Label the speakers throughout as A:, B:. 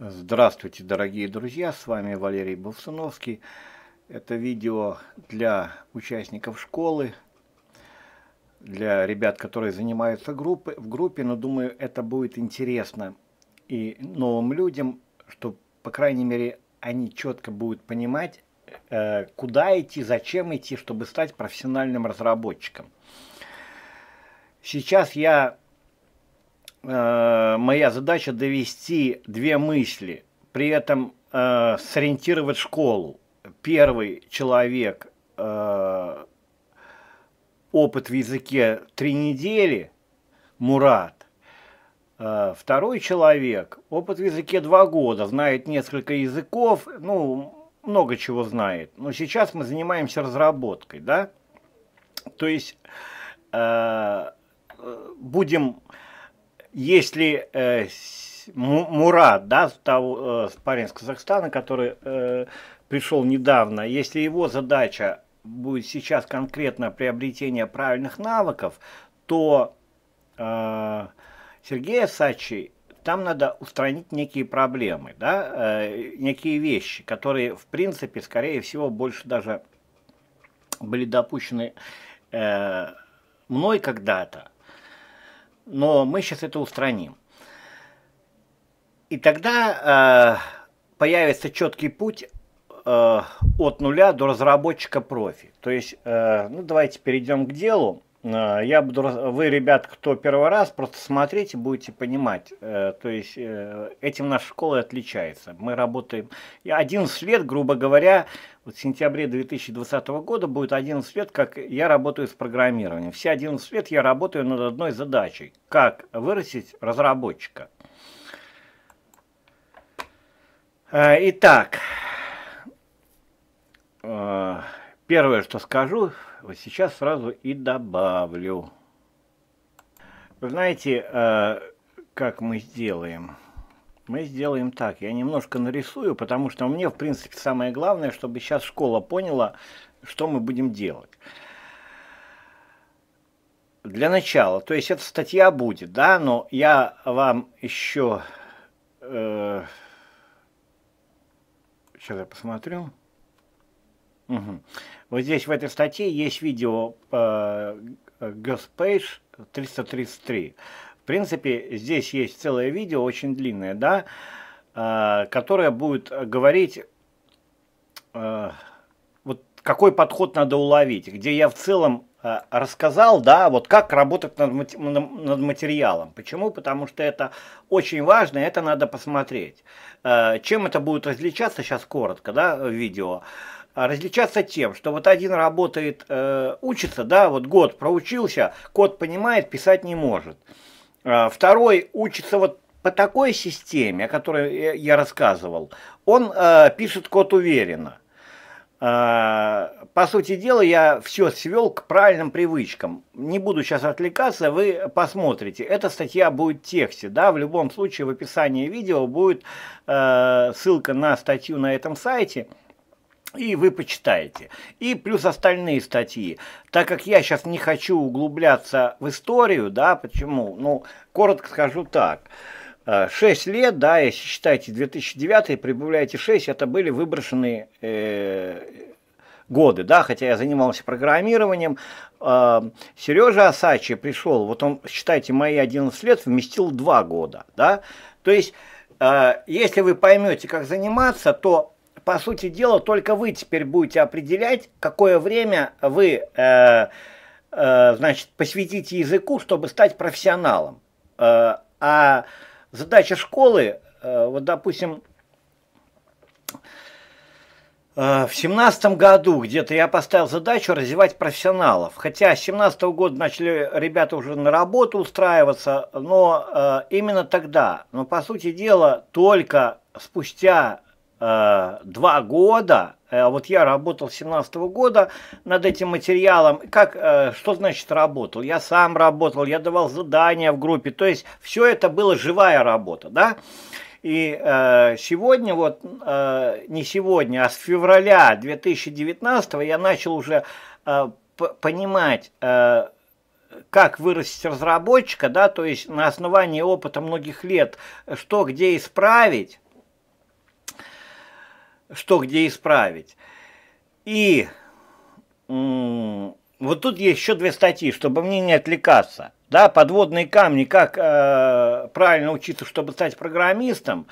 A: Здравствуйте, дорогие друзья, с вами Валерий Бовсуновский. Это видео для участников школы, для ребят, которые занимаются группы, в группе, но думаю, это будет интересно и новым людям, что, по крайней мере, они четко будут понимать, э, куда идти, зачем идти, чтобы стать профессиональным разработчиком. Сейчас я э, моя задача довести две мысли, при этом э, сориентировать школу. Первый человек э, опыт в языке три недели, Мурат. Э, второй человек опыт в языке два года, знает несколько языков, ну много чего знает. Но сейчас мы занимаемся разработкой, да? То есть э, э будем если э, Мурат, да, того, э, парень из Казахстана, который э, пришел недавно, если его задача будет сейчас конкретно приобретение правильных навыков, то э, Сергея Сачи там надо устранить некие проблемы, да, э, некие вещи, которые, в принципе, скорее всего, больше даже были допущены э, мной когда-то, но мы сейчас это устраним. И тогда э, появится четкий путь э, от нуля до разработчика профи. То есть, э, ну давайте перейдем к делу. Э, я буду, вы, ребят, кто первый раз, просто смотрите, будете понимать. Э, то есть э, этим наша школа отличается. Мы работаем 11 лет, грубо говоря, в сентябре 2020 года будет 11 лет, как я работаю с программированием. Все 11 лет я работаю над одной задачей. Как вырастить разработчика. Э, итак, э, первое, что скажу, вот сейчас сразу и добавлю. Вы знаете, э, как мы сделаем? Мы сделаем так. Я немножко нарисую, потому что мне, в принципе, самое главное, чтобы сейчас школа поняла, что мы будем делать. Для начала, то есть эта статья будет, да, но я вам еще... Э, сейчас я посмотрю. Угу. Вот здесь в этой статье есть видео э, Госпейдж э, 333 принципе, здесь есть целое видео, очень длинное, да, э, которое будет говорить, э, вот какой подход надо уловить, где я в целом э, рассказал, да, вот как работать над, мати над материалом. Почему? Потому что это очень важно, это надо посмотреть. Э, чем это будет различаться, сейчас коротко, да, в видео различаться тем, что вот один работает, э, учится, да, вот год проучился, код понимает, писать не может. А, второй учится вот по такой системе, о которой я рассказывал. Он э, пишет код уверенно. Э, по сути дела, я все свел к правильным привычкам. Не буду сейчас отвлекаться, вы посмотрите. Эта статья будет в тексте. Да? В любом случае в описании видео будет э, ссылка на статью на этом сайте – и вы почитаете. И плюс остальные статьи. Так как я сейчас не хочу углубляться в историю, да, почему? Ну, коротко скажу так. 6 э, лет, да, если считаете 2009, прибавляете 6, это были выброшенные э, годы, да, хотя я занимался программированием. Э, Сережа Асачи пришел, вот он, считайте, мои 11 лет вместил 2 года, да. То есть, э, если вы поймете, как заниматься, то по сути дела, только вы теперь будете определять, какое время вы, э, э, значит, посвятите языку, чтобы стать профессионалом. Э, а задача школы, э, вот, допустим, э, в семнадцатом году где-то я поставил задачу развивать профессионалов. Хотя с семнадцатого года начали ребята уже на работу устраиваться, но э, именно тогда. Но по сути дела только спустя Э, два года, э, вот я работал с 17 года над этим материалом, как, э, что значит работал? Я сам работал, я давал задания в группе, то есть все это была живая работа, да? И сегодня, вот не сегодня, а с февраля 2019 я начал уже понимать, как вырастить разработчика, да, то есть на основании опыта многих лет, что где исправить, что где исправить. И вот тут есть еще две статьи, чтобы мне не отвлекаться. Да, подводные камни, как э, правильно учиться, чтобы стать программистом,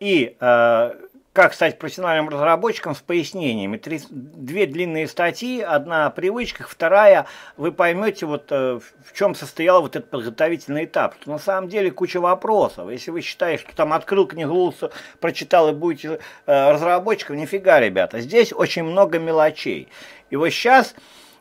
A: и э, как стать профессиональным разработчиком с пояснениями. Три, две длинные статьи, одна о привычках, вторая, вы поймете, вот э, в чем состоял вот этот подготовительный этап. Что на самом деле куча вопросов. Если вы считаете, что там открыл книгу, прочитал и будете э, разработчиком, нифига, ребята. Здесь очень много мелочей. И вот сейчас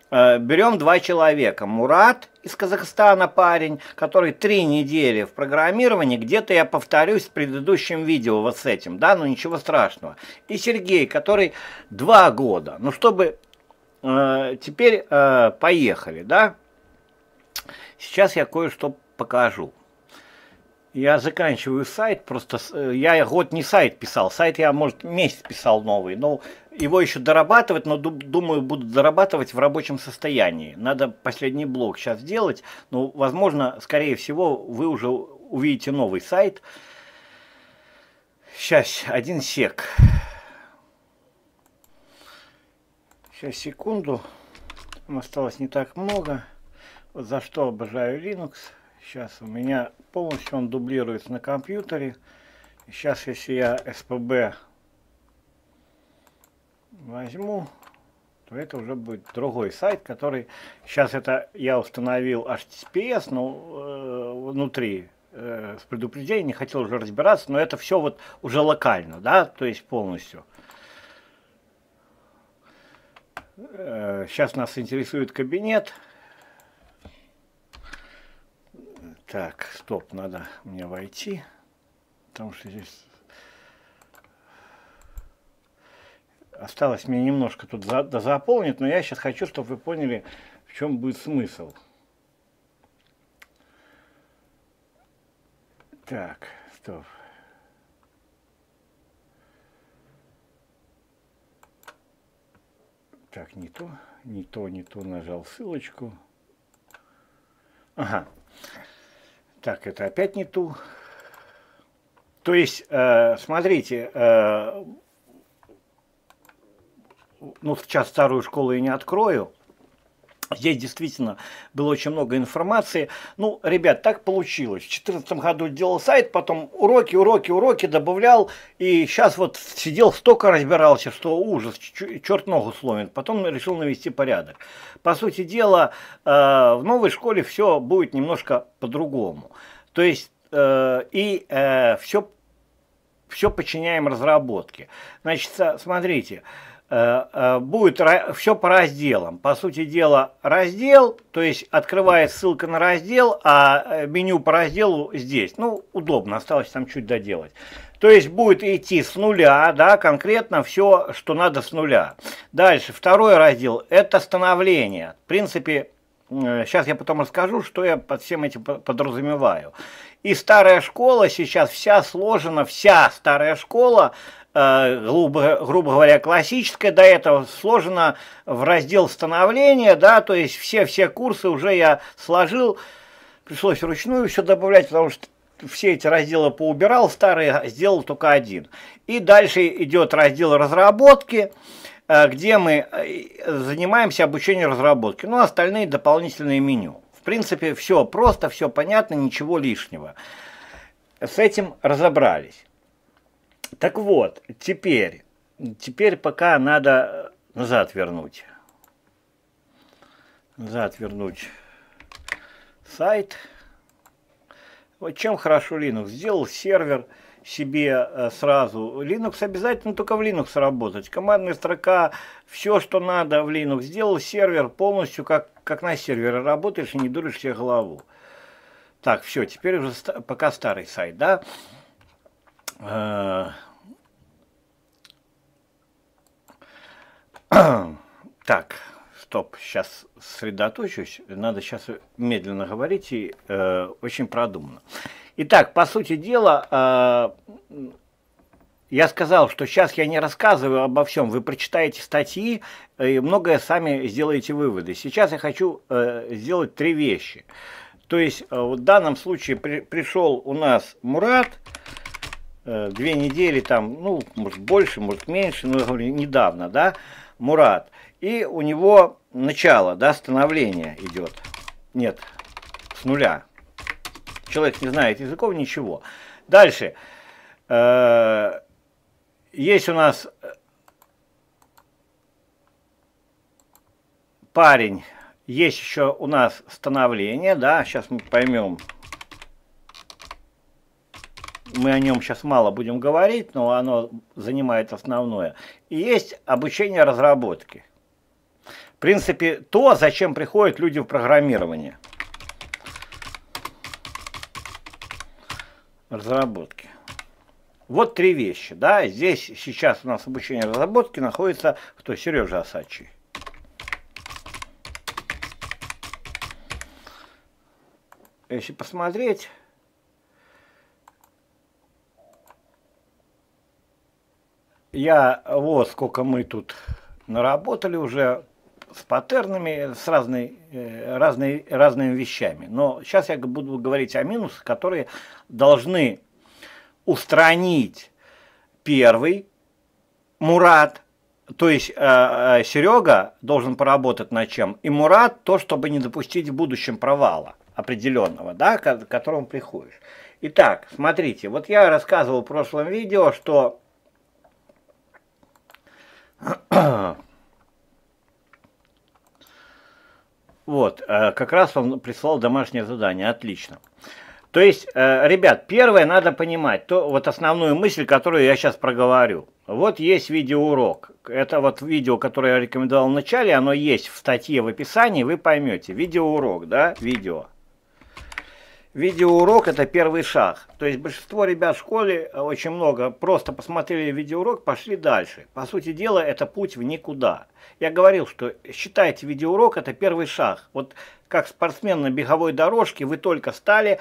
A: Э, берем два человека. Мурат из Казахстана парень, который три недели в программировании, где-то я повторюсь с предыдущим видео вот с этим, да, ну ничего страшного. И Сергей, который два года, ну чтобы э, теперь э, поехали, да. Сейчас я кое-что покажу. Я заканчиваю сайт, просто э, я год не сайт писал, сайт я, может, месяц писал новый, но его еще дорабатывать, но думаю, буду дорабатывать в рабочем состоянии. Надо последний блок сейчас делать, но, ну, возможно, скорее всего, вы уже увидите новый сайт. Сейчас, один сек. Сейчас, секунду. Там осталось не так много. Вот за что обожаю Linux. Сейчас у меня полностью он дублируется на компьютере. Сейчас, если я SPB возьму, то это уже будет другой сайт, который... Сейчас это я установил HTTPS, но ну, э, внутри э, с предупреждением, не хотел уже разбираться, но это все вот уже локально, да, то есть полностью. Э, сейчас нас интересует кабинет. Так, стоп, надо мне войти, потому что здесь Осталось мне немножко тут за, да, заполнить, но я сейчас хочу, чтобы вы поняли, в чем будет смысл. Так, стоп. Так, не то, не то, не то нажал ссылочку. Ага. Так, это опять не ту. То есть, э, смотрите, э, ну, сейчас старую школу и не открою, Здесь действительно было очень много информации. Ну, ребят, так получилось. В 2014 году делал сайт, потом уроки, уроки, уроки добавлял. И сейчас вот сидел, столько разбирался, что ужас, черт ногу сломит. Потом решил навести порядок. По сути дела, э, в новой школе все будет немножко по-другому. То есть, э, и все, э, все подчиняем разработке. Значит, смотрите. Смотрите. Э, э, будет все по разделам. По сути дела, раздел, то есть открывает ссылка на раздел, а э, меню по разделу здесь. Ну, удобно, осталось там чуть доделать. То есть будет идти с нуля, да, конкретно все, что надо с нуля. Дальше, второй раздел – это становление. В принципе, сейчас я потом расскажу, что я под всем этим подразумеваю. И старая школа сейчас вся сложена, вся старая школа Э, грубо, грубо говоря, классическая, до этого сложено в раздел становления, да, то есть все-все курсы уже я сложил, пришлось вручную все добавлять, потому что все эти разделы поубирал, старые а сделал только один. И дальше идет раздел разработки, э, где мы э, занимаемся обучением разработки. Ну, остальные дополнительные меню. В принципе, все просто, все понятно, ничего лишнего. С этим разобрались. Так вот, теперь, теперь пока надо назад вернуть. Назад вернуть сайт. Вот чем хорошо Linux? Сделал сервер себе э, сразу. Linux обязательно только в Linux работать. Командная строка, все, что надо в Linux. Сделал сервер полностью, как, как на сервере работаешь и не дуришь себе голову. Так, все, теперь уже ст пока старый сайт, да? Да. Э, так, стоп, сейчас сосредоточусь. Надо сейчас медленно говорить и э, очень продуманно. Итак, по сути дела, э, я сказал, что сейчас я не рассказываю обо всем. Вы прочитаете статьи и многое сами сделаете выводы. Сейчас я хочу э, сделать три вещи. То есть, э, в данном случае при, пришел у нас Мурат, Э, две недели там, ну, может больше, может меньше, но я говорю, недавно, да, Мурат. И у него начало, да, становление идет. Нет, с нуля. Человек не знает языков, ничего. Дальше. Э, есть у нас э, парень, есть еще у нас становление, да, сейчас мы поймем, мы о нем сейчас мало будем говорить, но оно занимает основное, и есть обучение разработки. В принципе, то, зачем приходят люди в программирование. Разработки. Вот три вещи, да, здесь сейчас у нас обучение разработки находится, кто, Сережа Осачий. Если посмотреть, Я вот сколько мы тут наработали уже с паттернами, с разной, э, разной, разными вещами. Но сейчас я буду говорить о минусах, которые должны устранить первый Мурат, то есть э, э Серега должен поработать над чем, и Мурат то, чтобы не допустить в будущем провала определенного, да, к которому приходишь. Итак, смотрите, вот я рассказывал в прошлом видео, что Вот, э, как раз он прислал домашнее задание, отлично. То есть, э, ребят, первое надо понимать, то вот основную мысль, которую я сейчас проговорю. Вот есть видеоурок. Это вот видео, которое я рекомендовал в начале, оно есть в статье в описании, вы поймете. Видеоурок, да, видео. Видеоурок – это первый шаг. То есть большинство ребят в школе, э, очень много, просто посмотрели видеоурок, пошли дальше. По сути дела, это путь в никуда. Я говорил, что считайте видеоурок – это первый шаг. Вот как спортсмен на беговой дорожке, вы только стали,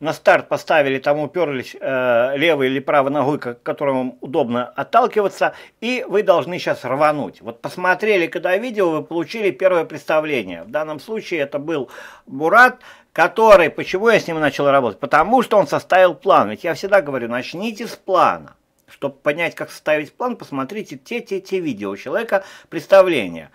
A: на старт поставили, там уперлись э, левой или правой ногой, к которому удобно отталкиваться, и вы должны сейчас рвануть. Вот посмотрели, когда видео, вы получили первое представление. В данном случае это был Бурат – который, почему я с ним начал работать? Потому что он составил план. Ведь я всегда говорю, начните с плана. Чтобы понять, как составить план, посмотрите те, те, те видео у человека представления.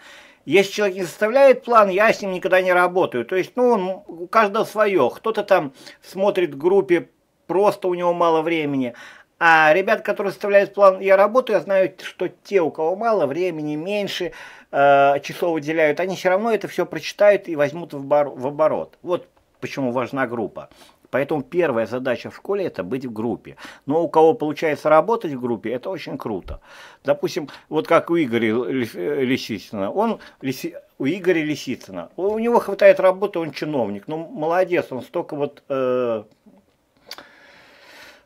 A: Если человек не составляет план, я с ним никогда не работаю. То есть, ну, у каждого свое. Кто-то там смотрит в группе, просто у него мало времени. А ребят, которые составляют план «Я работаю», я знаю, что те, у кого мало времени, меньше э, часов выделяют они все равно это все прочитают и возьмут в оборот. Вот почему важна группа. Поэтому первая задача в школе – это быть в группе. Но у кого получается работать в группе, это очень круто. Допустим, вот как у Игоря э, Лисицына. Он, Лиси, у Игоря Лисицына. У него хватает работы, он чиновник. Ну, молодец, он столько вот... Э,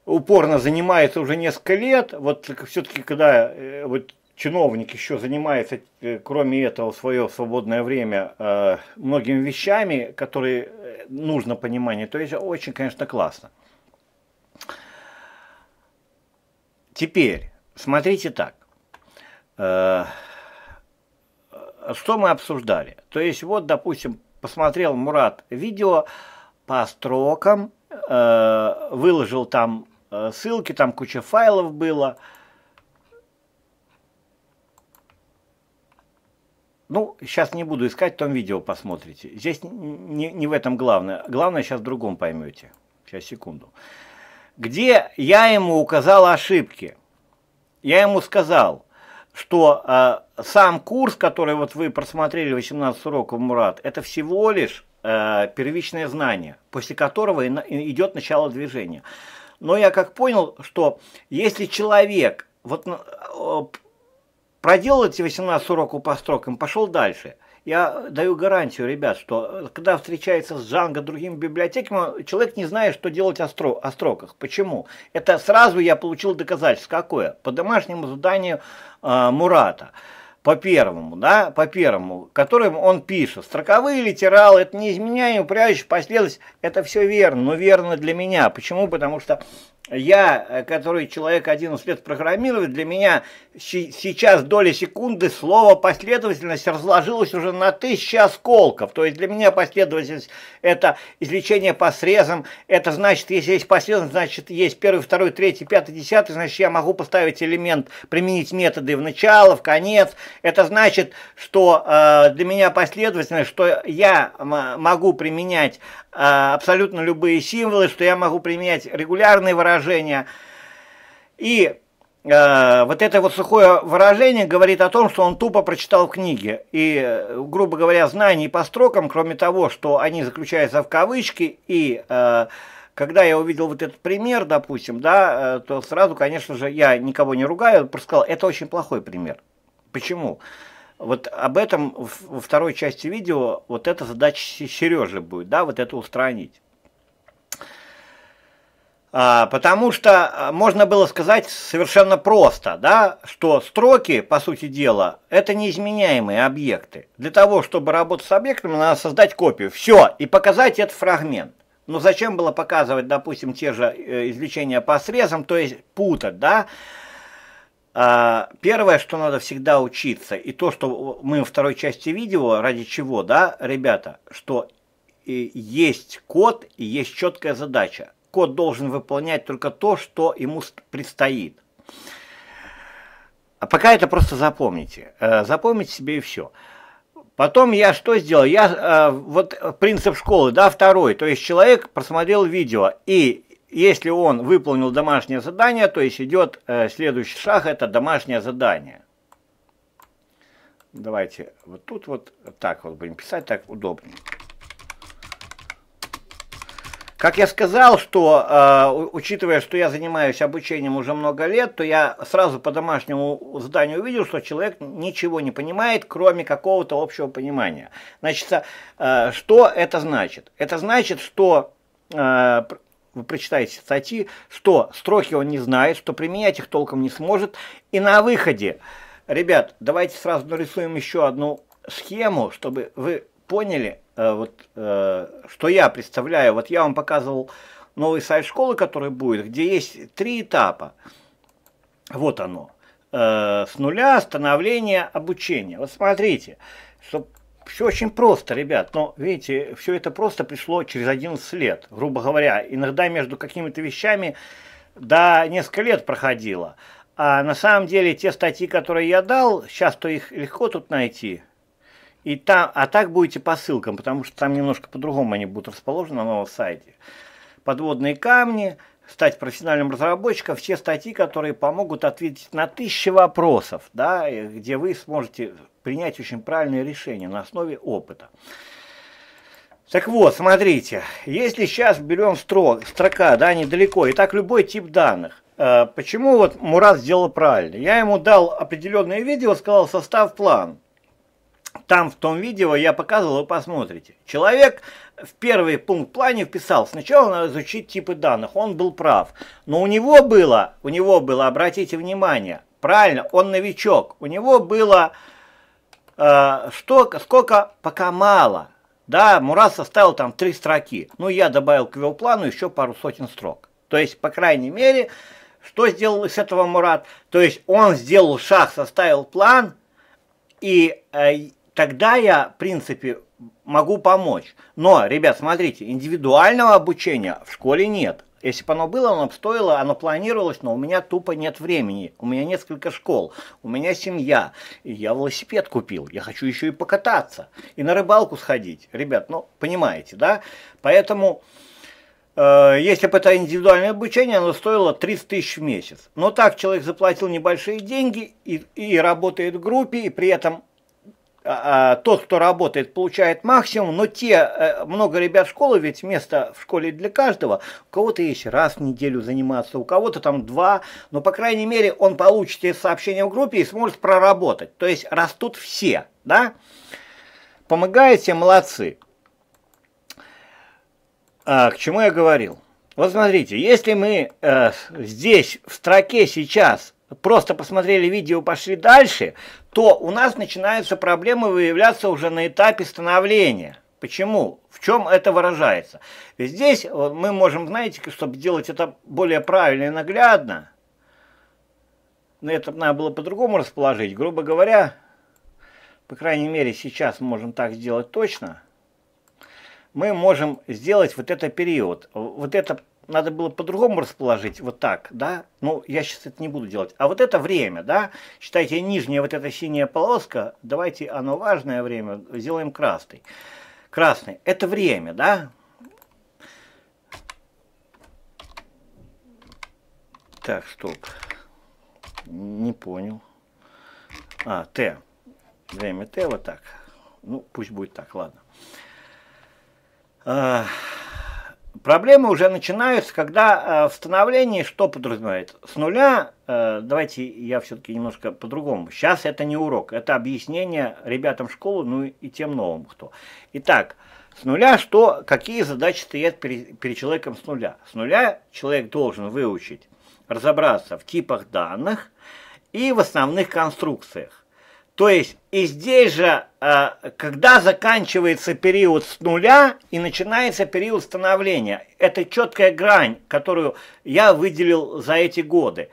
A: упорно занимается уже несколько лет, вот все-таки когда э, вот чиновник еще занимается, э, кроме этого, свое свободное время э, многими вещами, которые э, нужно понимание, то есть очень, конечно, классно. Теперь, смотрите так. что мы обсуждали? То есть, вот, допустим, посмотрел Мурат видео по строкам, выложил там ссылки, там куча файлов было – Ну, сейчас не буду искать, там видео посмотрите. Здесь не, не в этом главное. Главное сейчас в другом поймете. Сейчас, секунду. Где я ему указал ошибки. Я ему сказал, что э, сам курс, который вот вы просмотрели 18 уроков Мурат, это всего лишь э, первичное знание, после которого и, и идет начало движения. Но я как понял, что если человек вот э, проделал эти 18 уроков по строкам, пошел дальше. Я даю гарантию, ребят, что э, когда встречается с Джанго другим библиотеками, человек не знает, что делать о, стро о строках. Почему? Это сразу я получил доказательство. Какое? По домашнему заданию э, Мурата по первому, да, по первому, которым он пишет. Строковые литералы, это не неизменяемый упряжущий последовательность, это все верно, но верно для меня. Почему? Потому что я, э, который человек 11 лет программирует, для меня сейчас доли секунды слово последовательность разложилось уже на тысячи осколков. То есть для меня последовательность это извлечение по срезам, это значит, если есть последовательность, значит есть первый, второй, третий, пятый, десятый, значит я могу поставить элемент, применить методы в начало, в конец. Это значит, что э, для меня последовательность, что я могу применять э, абсолютно любые символы, что я могу применять регулярные выражения, выражение. И э, вот это вот сухое выражение говорит о том, что он тупо прочитал книги. И, э, грубо говоря, знаний по строкам, кроме того, что они заключаются в кавычки, и э, когда я увидел вот этот пример, допустим, да, э, то сразу, конечно же, я никого не ругаю, просто сказал, это очень плохой пример. Почему? Вот об этом во второй части видео, вот эта задача Сережи будет, да, вот это устранить. А, потому что а, можно было сказать совершенно просто, да, что строки, по сути дела, это неизменяемые объекты. Для того, чтобы работать с объектами, надо создать копию. Все, и показать этот фрагмент. Но зачем было показывать, допустим, те же э, извлечения по срезам, то есть путать, да? А, первое, что надо всегда учиться, и то, что мы во второй части видео, ради чего, да, ребята, что э, есть код и есть четкая задача кот должен выполнять только то, что ему предстоит. А пока это просто запомните. Э, запомните себе и все. Потом я что сделал? Я э, вот принцип школы, да, второй. То есть человек просмотрел видео, и если он выполнил домашнее задание, то есть идет э, следующий шаг, это домашнее задание. Давайте вот тут вот так вот будем писать, так удобнее. Как я сказал, что, э, учитывая, что я занимаюсь обучением уже много лет, то я сразу по домашнему заданию увидел, что человек ничего не понимает, кроме какого-то общего понимания. Значит, э, что это значит? Это значит, что... Э, вы прочитаете статьи, что строки он не знает, что применять их толком не сможет. И на выходе, ребят, давайте сразу нарисуем еще одну схему, чтобы вы поняли, Э, вот, э, что я представляю, вот я вам показывал новый сайт школы, который будет, где есть три этапа. Вот оно. Э, с нуля становление обучения. Вот смотрите, что все очень просто, ребят. Но, видите, все это просто пришло через 11 лет, грубо говоря. Иногда между какими-то вещами до несколько лет проходило. А на самом деле те статьи, которые я дал, сейчас-то их легко тут найти – и там, а так будете по ссылкам, потому что там немножко по-другому они будут расположены на новом сайте. Подводные камни, стать профессиональным разработчиком, все статьи, которые помогут ответить на тысячи вопросов, да, где вы сможете принять очень правильное решение на основе опыта. Так вот, смотрите, если сейчас берем строк, строка, да, недалеко, и так любой тип данных, э, почему вот Мурат сделал правильно? Я ему дал определенное видео, сказал состав план. Там в том видео я показывал, вы посмотрите. Человек в первый пункт плане вписал, сначала надо изучить типы данных, он был прав. Но у него было, у него было, обратите внимание, правильно, он новичок, у него было э, что, сколько, пока мало. Да, Мурат составил там три строки, ну я добавил к его плану еще пару сотен строк. То есть, по крайней мере, что сделал из этого Мурат? То есть он сделал шаг, составил план, и э, тогда я, в принципе, могу помочь. Но, ребят, смотрите, индивидуального обучения в школе нет. Если бы оно было, оно бы стоило, оно планировалось, но у меня тупо нет времени. У меня несколько школ, у меня семья. И я велосипед купил, я хочу еще и покататься, и на рыбалку сходить. Ребят, ну, понимаете, да? Поэтому, э, если бы это индивидуальное обучение, оно стоило 30 тысяч в месяц. Но так человек заплатил небольшие деньги и, и работает в группе, и при этом а, а, тот, кто работает, получает максимум, но те, э, много ребят школы, ведь место в школе для каждого, у кого-то есть раз в неделю заниматься, у кого-то там два, но, по крайней мере, он получит сообщение в группе и сможет проработать, то есть растут все, да? Помогаете, молодцы. А, к чему я говорил? Вот смотрите, если мы э, здесь в строке сейчас просто посмотрели видео, пошли дальше, то у нас начинаются проблемы выявляться уже на этапе становления. Почему? В чем это выражается? Ведь здесь мы можем, знаете, чтобы сделать это более правильно и наглядно, но это надо было по-другому расположить. Грубо говоря, по крайней мере, сейчас мы можем так сделать точно. Мы можем сделать вот этот период. Вот это надо было по-другому расположить, вот так, да, ну, я сейчас это не буду делать. А вот это время, да, считайте, нижняя вот эта синяя полоска, давайте оно важное время, сделаем красный. Красный, это время, да. Так, стоп, не понял. А, Т, время Т, вот так. Ну, пусть будет так, ладно. А... Проблемы уже начинаются, когда э, в становлении что подразумевает? С нуля, э, давайте я все-таки немножко по-другому. Сейчас это не урок, это объяснение ребятам школы, ну и тем новым кто. Итак, с нуля что, какие задачи стоят перед, перед человеком с нуля? С нуля человек должен выучить, разобраться в типах данных и в основных конструкциях. То есть и здесь же, а, когда заканчивается период с нуля и начинается период становления, это четкая грань, которую я выделил за эти годы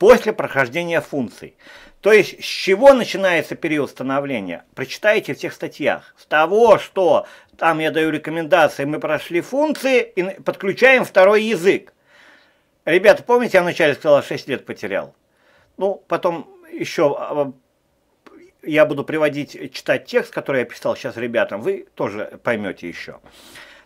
A: после прохождения функций. То есть с чего начинается период становления? Прочитайте в тех статьях. С того, что там я даю рекомендации, мы прошли функции и подключаем второй язык. Ребята, помните, я вначале сказал, 6 лет потерял? Ну, потом еще а, я буду приводить, читать текст, который я писал сейчас ребятам, вы тоже поймете еще.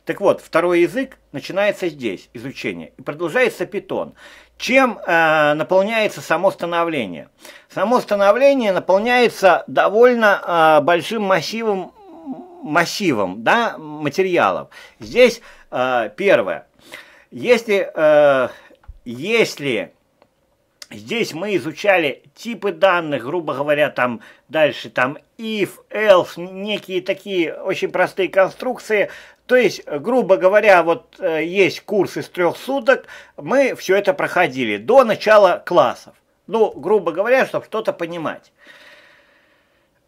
A: Так вот, второй язык начинается здесь, изучение, и продолжается питон. Чем э, наполняется само становление? Само становление наполняется довольно э, большим массивом, массивом да, материалов. Здесь э, первое. Если, э, если Здесь мы изучали типы данных, грубо говоря, там дальше там if, else, некие такие очень простые конструкции. То есть, грубо говоря, вот э, есть курс из трех суток, мы все это проходили до начала классов. Ну, грубо говоря, чтобы что-то понимать.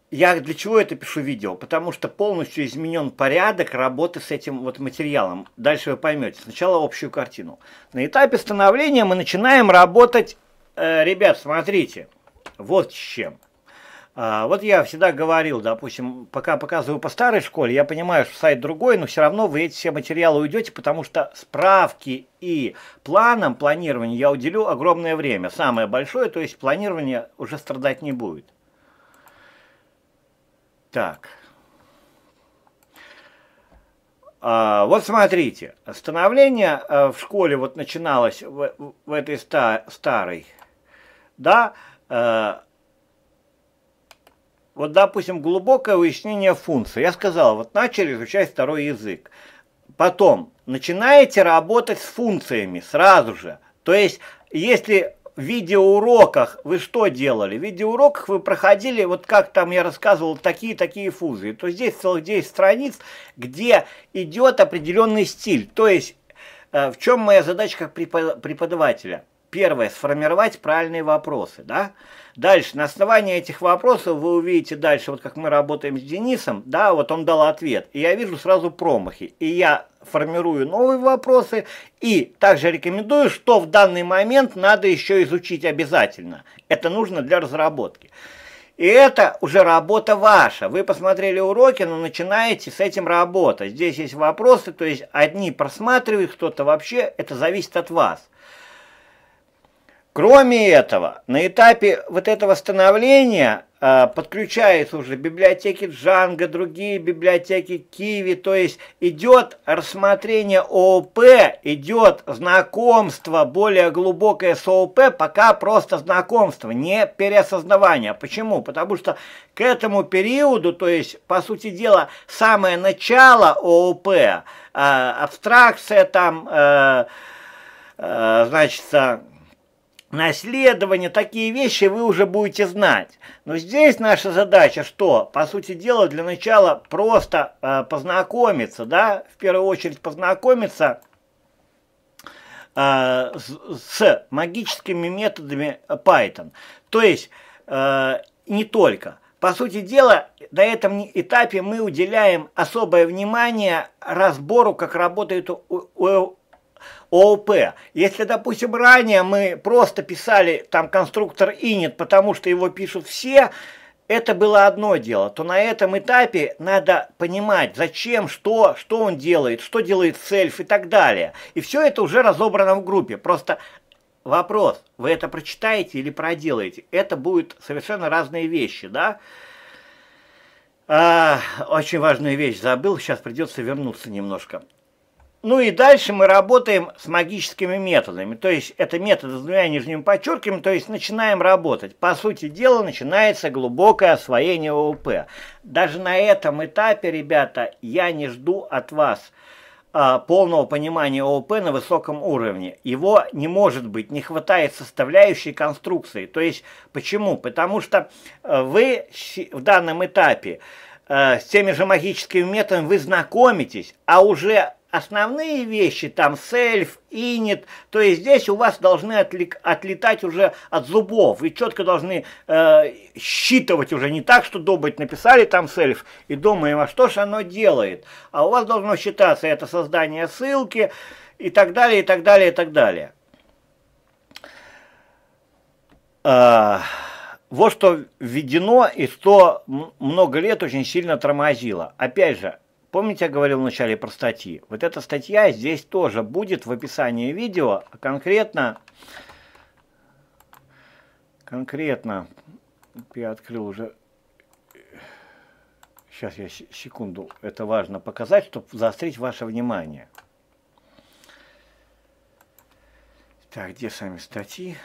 A: Я для чего это пишу видео? Потому что полностью изменен порядок работы с этим вот материалом. Дальше вы поймете. Сначала общую картину. На этапе становления мы начинаем работать Э, ребят, смотрите, вот с чем. А, вот я всегда говорил, допустим, пока показываю по старой школе, я понимаю, что сайт другой, но все равно вы эти все материалы уйдете, потому что справки и планам планирования я уделю огромное время. Самое большое, то есть планирование уже страдать не будет. Так. А, вот смотрите, становление э, в школе вот начиналось в, этой старой да, э, вот, допустим, глубокое выяснение функции. Я сказал, вот начали изучать второй язык. Потом начинаете работать с функциями сразу же. То есть, если в видеоуроках вы что делали? В видеоуроках вы проходили, вот как там я рассказывал, такие-такие функции. То здесь целых 10 страниц, где идет определенный стиль. То есть, э, в чем моя задача как преподавателя? Первое, сформировать правильные вопросы, да? Дальше, на основании этих вопросов вы увидите дальше, вот как мы работаем с Денисом, да, вот он дал ответ, и я вижу сразу промахи, и я формирую новые вопросы, и также рекомендую, что в данный момент надо еще изучить обязательно. Это нужно для разработки. И это уже работа ваша. Вы посмотрели уроки, но начинаете с этим работать. Здесь есть вопросы, то есть одни просматривают, кто-то вообще, это зависит от вас. Кроме этого, на этапе вот этого становления э, подключаются уже библиотеки Джанга, другие библиотеки Киви, то есть идет рассмотрение ООП, идет знакомство более глубокое с ООП, пока просто знакомство, не переосознавание. Почему? Потому что к этому периоду, то есть, по сути дела, самое начало ООП, э, абстракция там, э, э, значит, наследование, такие вещи вы уже будете знать. Но здесь наша задача что? По сути дела, для начала просто э, познакомиться, да, в первую очередь познакомиться э, с, с магическими методами Python. То есть, э, не только. По сути дела, на этом этапе мы уделяем особое внимание разбору, как работает ООП. Если, допустим, ранее мы просто писали там конструктор init, потому что его пишут все, это было одно дело, то на этом этапе надо понимать, зачем, что, что он делает, что делает сельф и так далее. И все это уже разобрано в группе. Просто вопрос, вы это прочитаете или проделаете, это будут совершенно разные вещи, да? А, очень важную вещь забыл, сейчас придется вернуться немножко. Ну и дальше мы работаем с магическими методами. То есть это методы с двумя нижними подчеркиванием, то есть начинаем работать. По сути дела начинается глубокое освоение ОУП. Даже на этом этапе, ребята, я не жду от вас э, полного понимания ОУП на высоком уровне. Его не может быть, не хватает составляющей конструкции. То есть почему? Потому что э, вы в данном этапе э, с теми же магическими методами вы знакомитесь, а уже Основные вещи, там self, init, то есть здесь у вас должны отлик, отлетать уже от зубов. И четко должны э, считывать уже не так, что добыть написали там self и думаем, а что же оно делает. А у вас должно считаться это создание ссылки и так далее, и так далее, и так далее. Э, вот что введено и что много лет очень сильно тормозило. Опять же, Помните, я говорил вначале про статьи? Вот эта статья здесь тоже будет в описании видео, а конкретно, конкретно, я открыл уже, сейчас я секунду, это важно показать, чтобы заострить ваше внимание. Так, где сами статьи?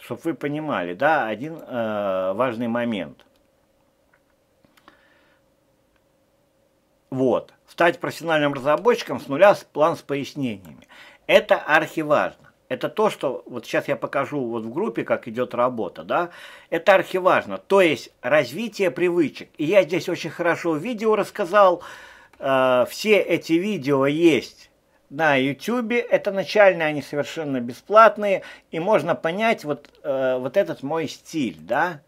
A: Чтобы вы понимали, да, один э, важный момент. Вот. Стать профессиональным разработчиком с нуля с план с пояснениями. Это архиважно. Это то, что вот сейчас я покажу вот в группе, как идет работа, да, это архиважно, то есть развитие привычек. И я здесь очень хорошо видео рассказал, э, все эти видео есть на YouTube, это начальные, они совершенно бесплатные, и можно понять вот, э, вот этот мой стиль, да,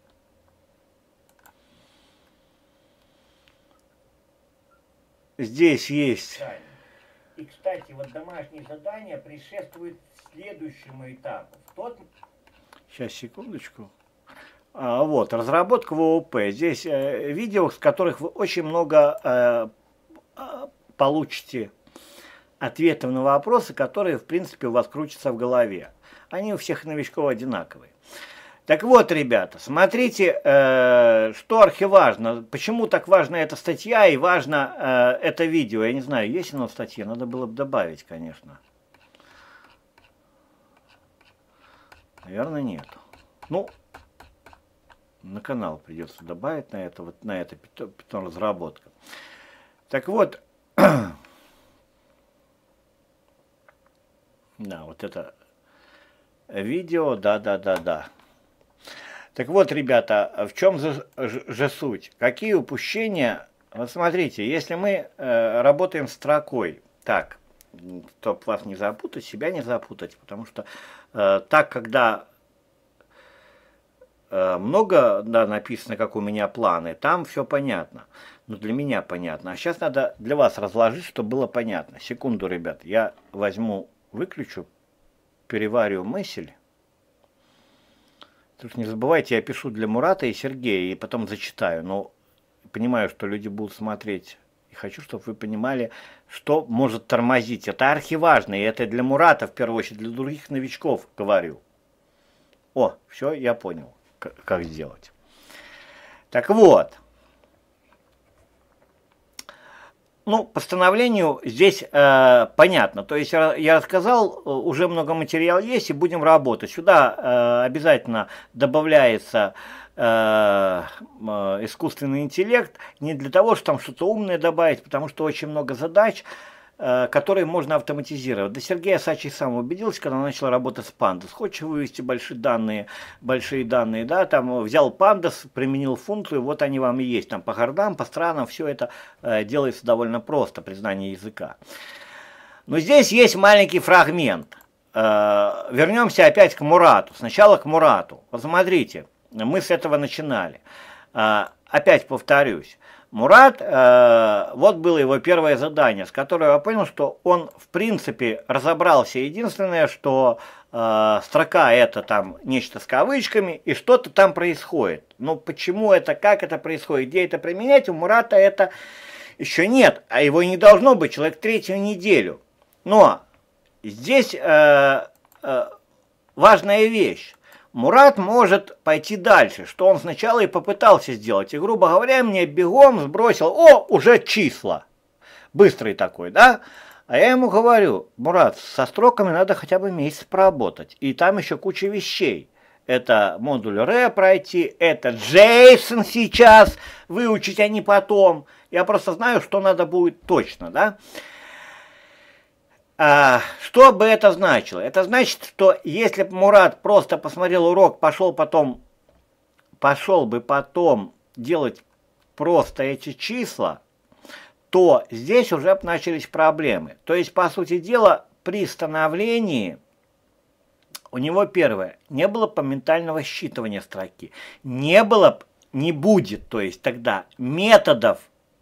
A: здесь есть. И, кстати, вот домашнее задание предшествует следующему этапу. тот... Сейчас, секундочку. А, вот, разработка ВОП. Здесь э, видео, с которых вы очень много э, а, получите ответов на вопросы, которые, в принципе, у вас крутятся в голове. Они у всех новичков одинаковые. Так вот, ребята, смотрите, э, что архиважно, почему так важна эта статья и важно э, это видео. Я не знаю, есть оно в статье, надо было бы добавить, конечно. Наверное, нет. Ну, на канал придется добавить на это, вот на это питон разработка. Так вот, да, вот это видео, да-да-да-да. Так вот, ребята, а в чем же, же суть? Какие упущения? Вот смотрите, если мы э, работаем строкой, так, чтобы вас не запутать, себя не запутать, потому что э, так, когда э, много да, написано, как у меня планы, там все понятно. ну для меня понятно. А сейчас надо для вас разложить, чтобы было понятно. Секунду, ребят, я возьму, выключу, переварю мысль. Только не забывайте, я пишу для Мурата и Сергея, и потом зачитаю. Но понимаю, что люди будут смотреть. И хочу, чтобы вы понимали, что может тормозить. Это архиважно, и это для Мурата, в первую очередь, для других новичков говорю. О, все, я понял, как сделать. Так вот, Ну, постановлению здесь э, понятно. То есть я рассказал, э, уже много материала есть, и будем работать. Сюда э, обязательно добавляется э, э, искусственный интеллект, не для того, чтобы там что-то умное добавить, потому что очень много задач, Э, которые можно автоматизировать. Да Сергей Асачи сам убедился, когда начал работать с Pandas. Хочешь вывести большие данные, большие данные, да, там э, взял Pandas, применил функцию, вот они вам и есть. Там по городам, по странам, все это э, делается довольно просто, признание языка. Но здесь есть маленький фрагмент. Вернемся опять к Мурату. Сначала к Мурату. Посмотрите, мы с этого начинали. Опять повторюсь. Мурат, э, вот было его первое задание, с которого я понял, что он в принципе разобрался. Единственное, что э, строка это там нечто с кавычками и что-то там происходит. Но ну, почему это, как это происходит, где это применять, у Мурата это еще нет, а его не должно быть человек третью неделю. Но здесь э, э, важная вещь. Мурат может пойти дальше, что он сначала и попытался сделать. И, грубо говоря, мне бегом сбросил, о, уже числа. Быстрый такой, да? А я ему говорю, Мурат, со строками надо хотя бы месяц поработать. И там еще куча вещей. Это модуль Ре пройти, это Джейсон сейчас выучить, а не потом. Я просто знаю, что надо будет точно, да? А, что бы это значило? Это значит, что если бы Мурат просто посмотрел урок, пошел потом, пошел бы потом делать просто эти числа, то здесь уже начались проблемы. То есть, по сути дела, при становлении у него первое, не было по ментального считывания строки, не было, не будет, то есть тогда методов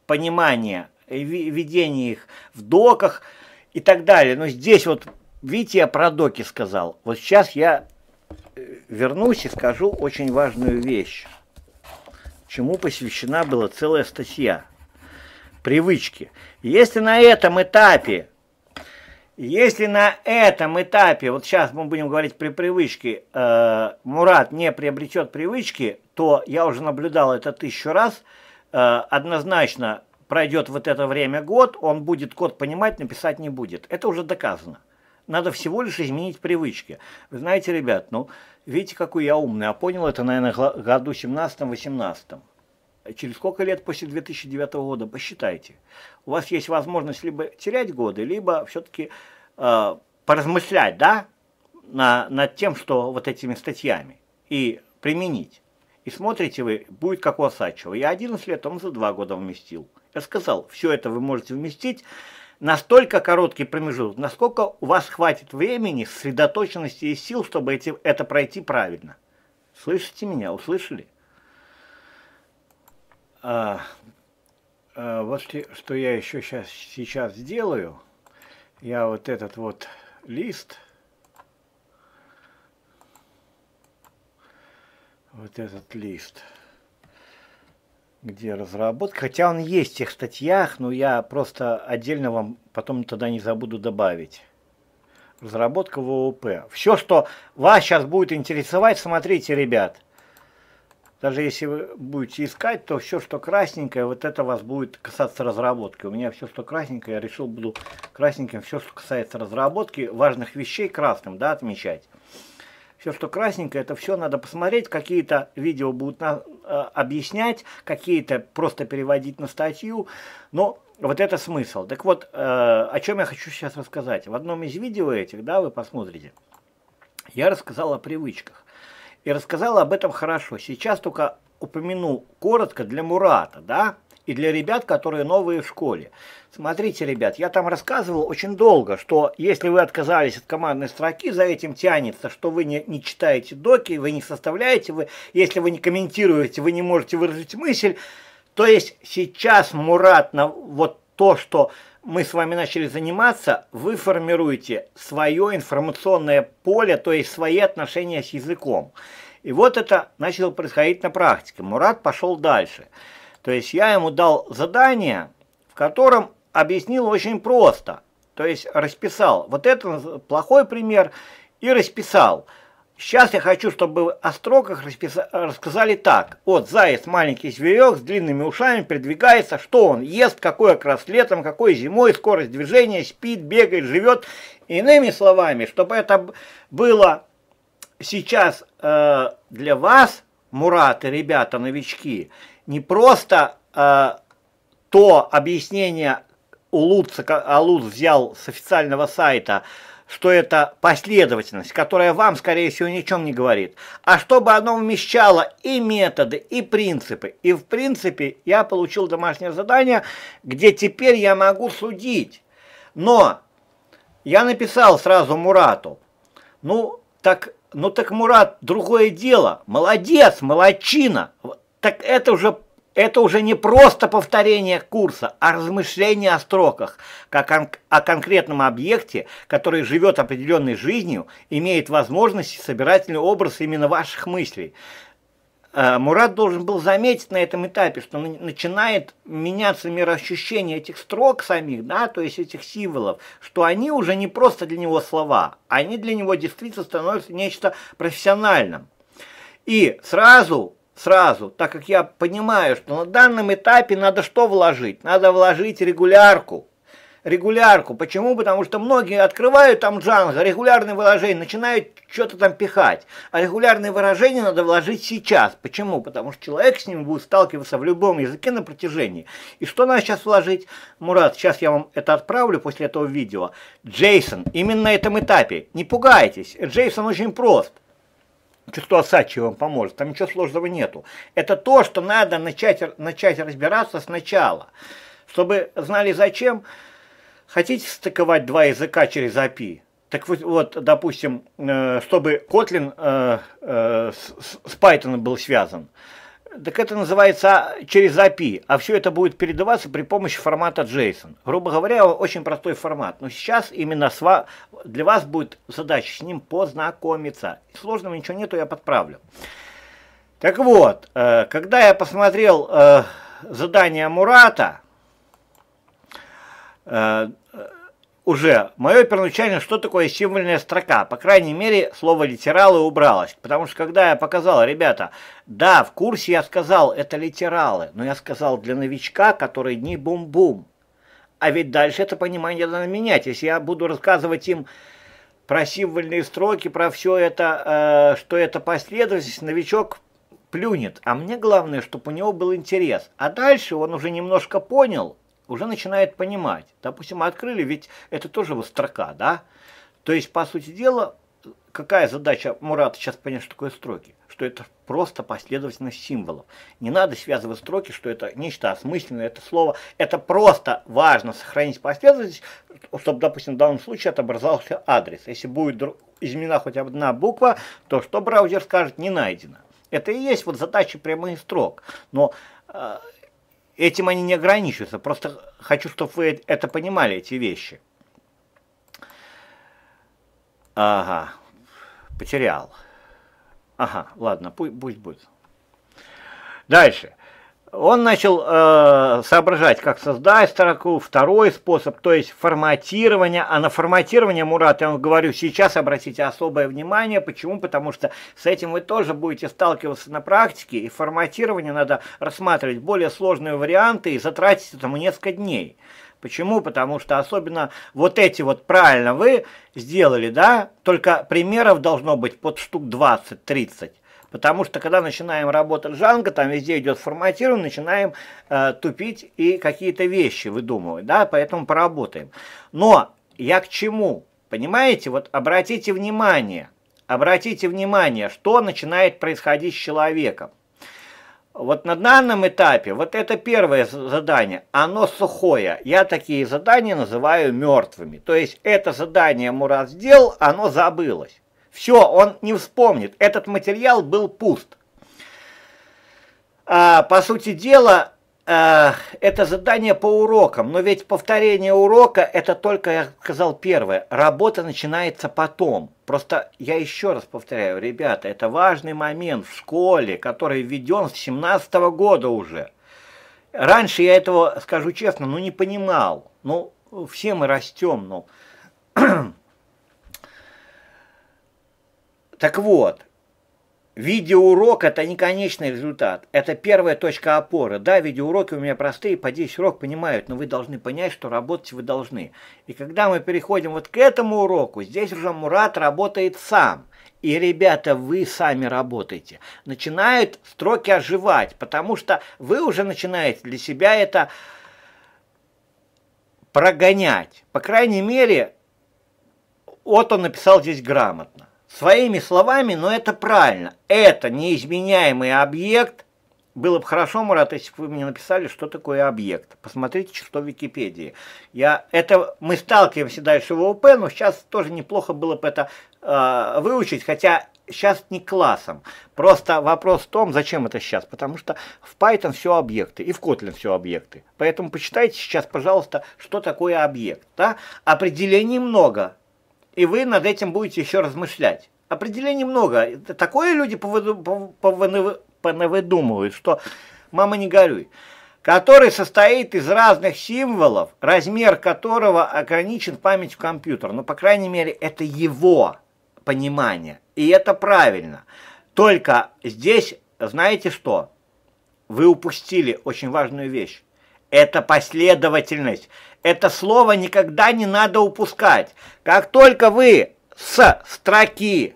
A: понимания, э, ведения их в доках – и так далее. Но здесь вот, видите, я про доки сказал. Вот сейчас я э, вернусь и скажу очень важную вещь, чему посвящена была целая статья. Привычки. Если на этом этапе, если на этом этапе, вот сейчас мы будем говорить при привычке, э, Мурат не приобретет привычки, то я уже наблюдал это тысячу раз, э, однозначно пройдет вот это время год, он будет код понимать, написать не будет. Это уже доказано. Надо всего лишь изменить привычки. Вы знаете, ребят, ну, видите, какой я умный. А понял это, наверное, году 17-18. Через сколько лет после 2009 года? Посчитайте. У вас есть возможность либо терять годы, либо все-таки э, поразмышлять, да, на, над тем, что вот этими статьями, и применить. И смотрите вы, будет как у Осадчего. Я 11 лет, он за два года вместил. Я сказал, все это вы можете вместить настолько короткий промежуток, насколько у вас хватит времени, сосредоточенности и сил, чтобы эти, это пройти правильно. Слышите меня? Услышали? А, а, вот что я еще сейчас, сейчас сделаю. Я вот этот вот лист, вот этот лист – где разработка. Хотя он есть в тех статьях, но я просто отдельно вам потом тогда не забуду добавить. Разработка ВОП. Все, что вас сейчас будет интересовать, смотрите, ребят. Даже если вы будете искать, то все, что красненькое, вот это вас будет касаться разработки. У меня все, что красненькое, я решил, буду красненьким все, что касается разработки, важных вещей красным, да, отмечать. Все, что красненькое, это все надо посмотреть, какие-то видео будут на, Э, объяснять, какие-то просто переводить на статью, но вот это смысл. Так вот, э, о чем я хочу сейчас рассказать. В одном из видео этих, да, вы посмотрите, я рассказал о привычках. И рассказал об этом хорошо. Сейчас только упомяну коротко для Мурата, да, и для ребят, которые новые в школе. Смотрите, ребят, я там рассказывал очень долго, что если вы отказались от командной строки, за этим тянется, что вы не, не читаете доки, вы не составляете, вы, если вы не комментируете, вы не можете выразить мысль. То есть сейчас, Мурат, на вот то, что мы с вами начали заниматься, вы формируете свое информационное поле, то есть свои отношения с языком. И вот это начало происходить на практике. Мурат пошел дальше. Дальше. То есть я ему дал задание, в котором объяснил очень просто. То есть расписал. Вот это плохой пример. И расписал. Сейчас я хочу, чтобы о строках расписа... рассказали так. Вот заяц, маленький зверек с длинными ушами, передвигается, что он ест, какой окрас летом, какой зимой, скорость движения, спит, бегает, живет. Иными словами, чтобы это было сейчас э, для вас, Мураты, ребята, новички, не просто э, то объяснение у Улуца, Алуц а взял с официального сайта, что это последовательность, которая вам, скорее всего, ни чем не говорит, а чтобы оно вмещало и методы, и принципы. И, в принципе, я получил домашнее задание, где теперь я могу судить. Но я написал сразу Мурату, ну, так, ну так, Мурат, другое дело, молодец, молодчина, так это уже это уже не просто повторение курса, а размышление о строках, как о конкретном объекте, который живет определенной жизнью, имеет возможность собирательный образ именно ваших мыслей. Э, Мурат должен был заметить на этом этапе, что начинает меняться мироощущение этих строк самих, да, то есть этих символов, что они уже не просто для него слова, они для него действительно становятся нечто профессиональным. И сразу сразу, так как я понимаю, что на данном этапе надо что вложить? Надо вложить регулярку. Регулярку. Почему? Потому что многие открывают там джанго, регулярные выражения, начинают что-то там пихать. А регулярные выражения надо вложить сейчас. Почему? Потому что человек с ними будет сталкиваться в любом языке на протяжении. И что надо сейчас вложить? Мурат, сейчас я вам это отправлю после этого видео. Джейсон, именно на этом этапе. Не пугайтесь, Джейсон очень прост что Асачи вам поможет, там ничего сложного нету. Это то, что надо начать, начать разбираться сначала, чтобы знали зачем. Хотите стыковать два языка через API? Так вот, вот допустим, э, чтобы Kotlin э, э, с, Python был связан, так это называется через API, а все это будет передаваться при помощи формата JSON. Грубо говоря, очень простой формат. Но сейчас именно СВА для вас будет задача с ним познакомиться. Сложного ничего нету, я подправлю. Так вот, э, когда я посмотрел э, задание Мурата, э, уже мое первоначальное что такое символьная строка. По крайней мере, слово литералы убралось. Потому что когда я показал, ребята, да, в курсе я сказал, это литералы, но я сказал для новичка, который не бум-бум. А ведь дальше это понимание надо менять. Если я буду рассказывать им про символьные строки, про все это, э, что это последовательность, новичок плюнет. А мне главное, чтобы у него был интерес. А дальше он уже немножко понял, уже начинает понимать. Допустим, мы открыли, ведь это тоже вот строка, да? То есть, по сути дела, какая задача Мурата сейчас понять, что такое строки? Что это просто последовательность символов. Не надо связывать строки, что это нечто осмысленное, это слово. Это просто важно сохранить последовательность, чтобы, допустим, в данном случае отобразался адрес. Если будет изменена хоть одна буква, то что браузер скажет «не найдено». Это и есть вот задача прямых строк. Но э, Этим они не ограничиваются, просто хочу, чтобы вы это понимали, эти вещи. Ага, потерял. Ага, ладно, пусть, будет. Дальше. Он начал э, соображать, как создать строку, второй способ, то есть форматирование. А на форматирование, Мурат, я вам говорю, сейчас обратите особое внимание. Почему? Потому что с этим вы тоже будете сталкиваться на практике. И форматирование надо рассматривать более сложные варианты и затратить этому несколько дней. Почему? Потому что особенно вот эти вот правильно вы сделали, да, только примеров должно быть под штук 20-30. Потому что когда начинаем работать жанга, там везде идет форматирование, начинаем э, тупить и какие-то вещи выдумывать, да, поэтому поработаем. Но я к чему? Понимаете, вот обратите внимание, обратите внимание, что начинает происходить с человеком. Вот на данном этапе, вот это первое задание, оно сухое. Я такие задания называю мертвыми. То есть это задание ему сделал, оно забылось. Все, он не вспомнит. Этот материал был пуст. А, по сути дела, а, это задание по урокам. Но ведь повторение урока, это только, я сказал, первое. Работа начинается потом. Просто я еще раз повторяю, ребята, это важный момент в школе, который введен с 17 -го года уже. Раньше я этого, скажу честно, ну не понимал. Ну, все мы растем, ну... Так вот, видеоурок – это не конечный результат. Это первая точка опоры. Да, видеоуроки у меня простые, по 10 урок понимают, но вы должны понять, что работать вы должны. И когда мы переходим вот к этому уроку, здесь уже Мурат работает сам. И, ребята, вы сами работаете. Начинают строки оживать, потому что вы уже начинаете для себя это прогонять. По крайней мере, вот он написал здесь грамотно. Своими словами, но это правильно. Это неизменяемый объект. Было бы хорошо, мурат, если бы вы мне написали, что такое объект. Посмотрите, что в Википедии. Я, это, мы сталкиваемся дальше в ООП, но сейчас тоже неплохо было бы это э, выучить, хотя сейчас не классом. Просто вопрос в том, зачем это сейчас. Потому что в Python все объекты, и в Kotlin все объекты. Поэтому почитайте сейчас, пожалуйста, что такое объект. Да? Определений много и вы над этим будете еще размышлять. Определений много. Такое люди понавыдумывают, что «мама, не горюй», который состоит из разных символов, размер которого ограничен памятью компьютера. Ну, по крайней мере, это его понимание, и это правильно. Только здесь, знаете что, вы упустили очень важную вещь. Это последовательность. Это слово никогда не надо упускать. Как только вы с строки,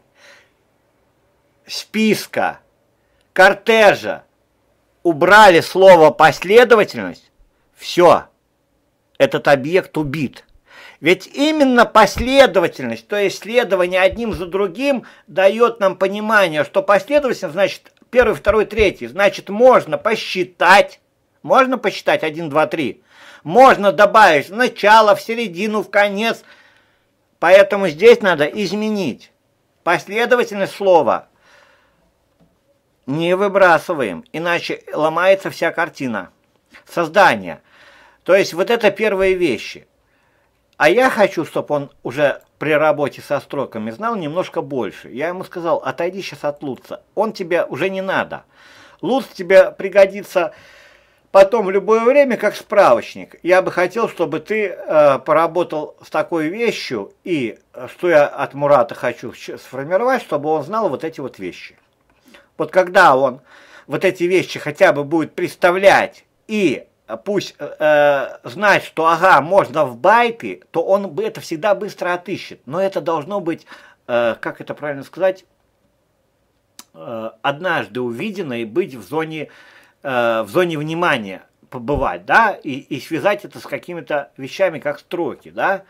A: списка, кортежа убрали слово «последовательность», все, этот объект убит. Ведь именно последовательность, то есть следование одним за другим, дает нам понимание, что последовательность значит первый, второй, третий. Значит, можно посчитать, можно посчитать один, два, три можно добавить в начало, в середину, в конец. Поэтому здесь надо изменить последовательность слова. Не выбрасываем, иначе ломается вся картина. создания. То есть вот это первые вещи. А я хочу, чтобы он уже при работе со строками знал немножко больше. Я ему сказал, отойди сейчас от Луца, он тебе уже не надо. Луц тебе пригодится потом в любое время как справочник. Я бы хотел, чтобы ты э, поработал с такой вещью и что я от Мурата хочу сформировать, чтобы он знал вот эти вот вещи. Вот когда он вот эти вещи хотя бы будет представлять и пусть э, э, знать, что ага, можно в байпе, то он бы это всегда быстро отыщет. Но это должно быть, э, как это правильно сказать, э, однажды увидено и быть в зоне Э, в зоне внимания побывать, да, и, и связать это с какими-то вещами, как строки, да.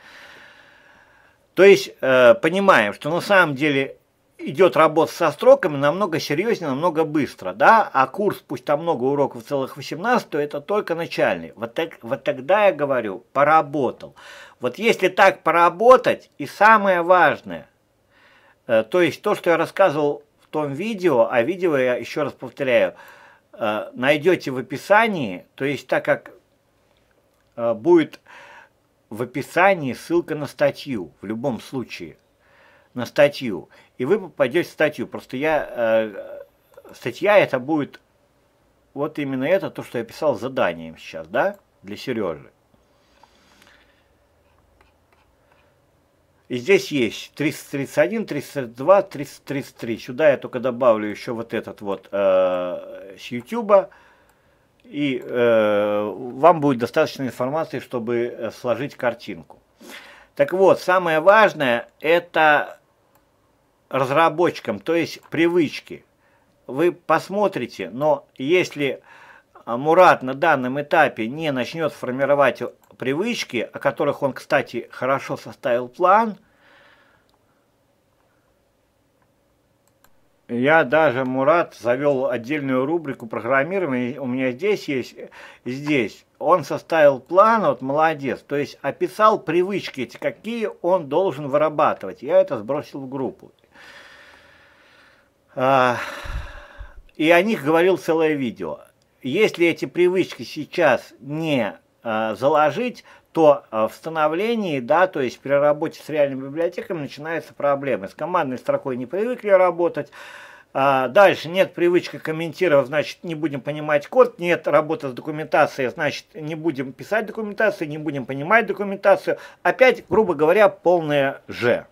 A: То есть э, понимаем, что на самом деле идет работа со строками намного серьезнее, намного быстро, да, а курс, пусть там много уроков, целых 18, то это только начальный. Вот, так, вот тогда я говорю, поработал. Вот если так поработать, и самое важное, э, то есть то, что я рассказывал в том видео, а видео я еще раз повторяю, Э, найдете в описании, то есть так как э, будет в описании ссылка на статью, в любом случае, на статью, и вы попадете в статью. Просто я, э, статья это будет вот именно это, то, что я писал заданием сейчас, да, для Сережи. И здесь есть 331, 332, 333. Сюда я только добавлю еще вот этот вот э, с YouTube. И э, вам будет достаточно информации, чтобы э, сложить картинку. Так вот, самое важное это разработчикам, то есть привычки. Вы посмотрите, но если Мурат на данном этапе не начнет формировать привычки, о которых он, кстати, хорошо составил план, Я даже, Мурат, завел отдельную рубрику программирования, у меня здесь есть, здесь. Он составил план, вот молодец, то есть описал привычки эти, какие он должен вырабатывать. Я это сбросил в группу. А, и о них говорил целое видео. Если эти привычки сейчас не Э, заложить, то э, в становлении, да, то есть при работе с реальными библиотеками начинаются проблемы. С командной строкой не привыкли работать, э, Дальше нет привычки комментировать, значит, не будем понимать код, нет работы с документацией, значит, не будем писать документацию, не будем понимать документацию. Опять, грубо говоря, полное «же».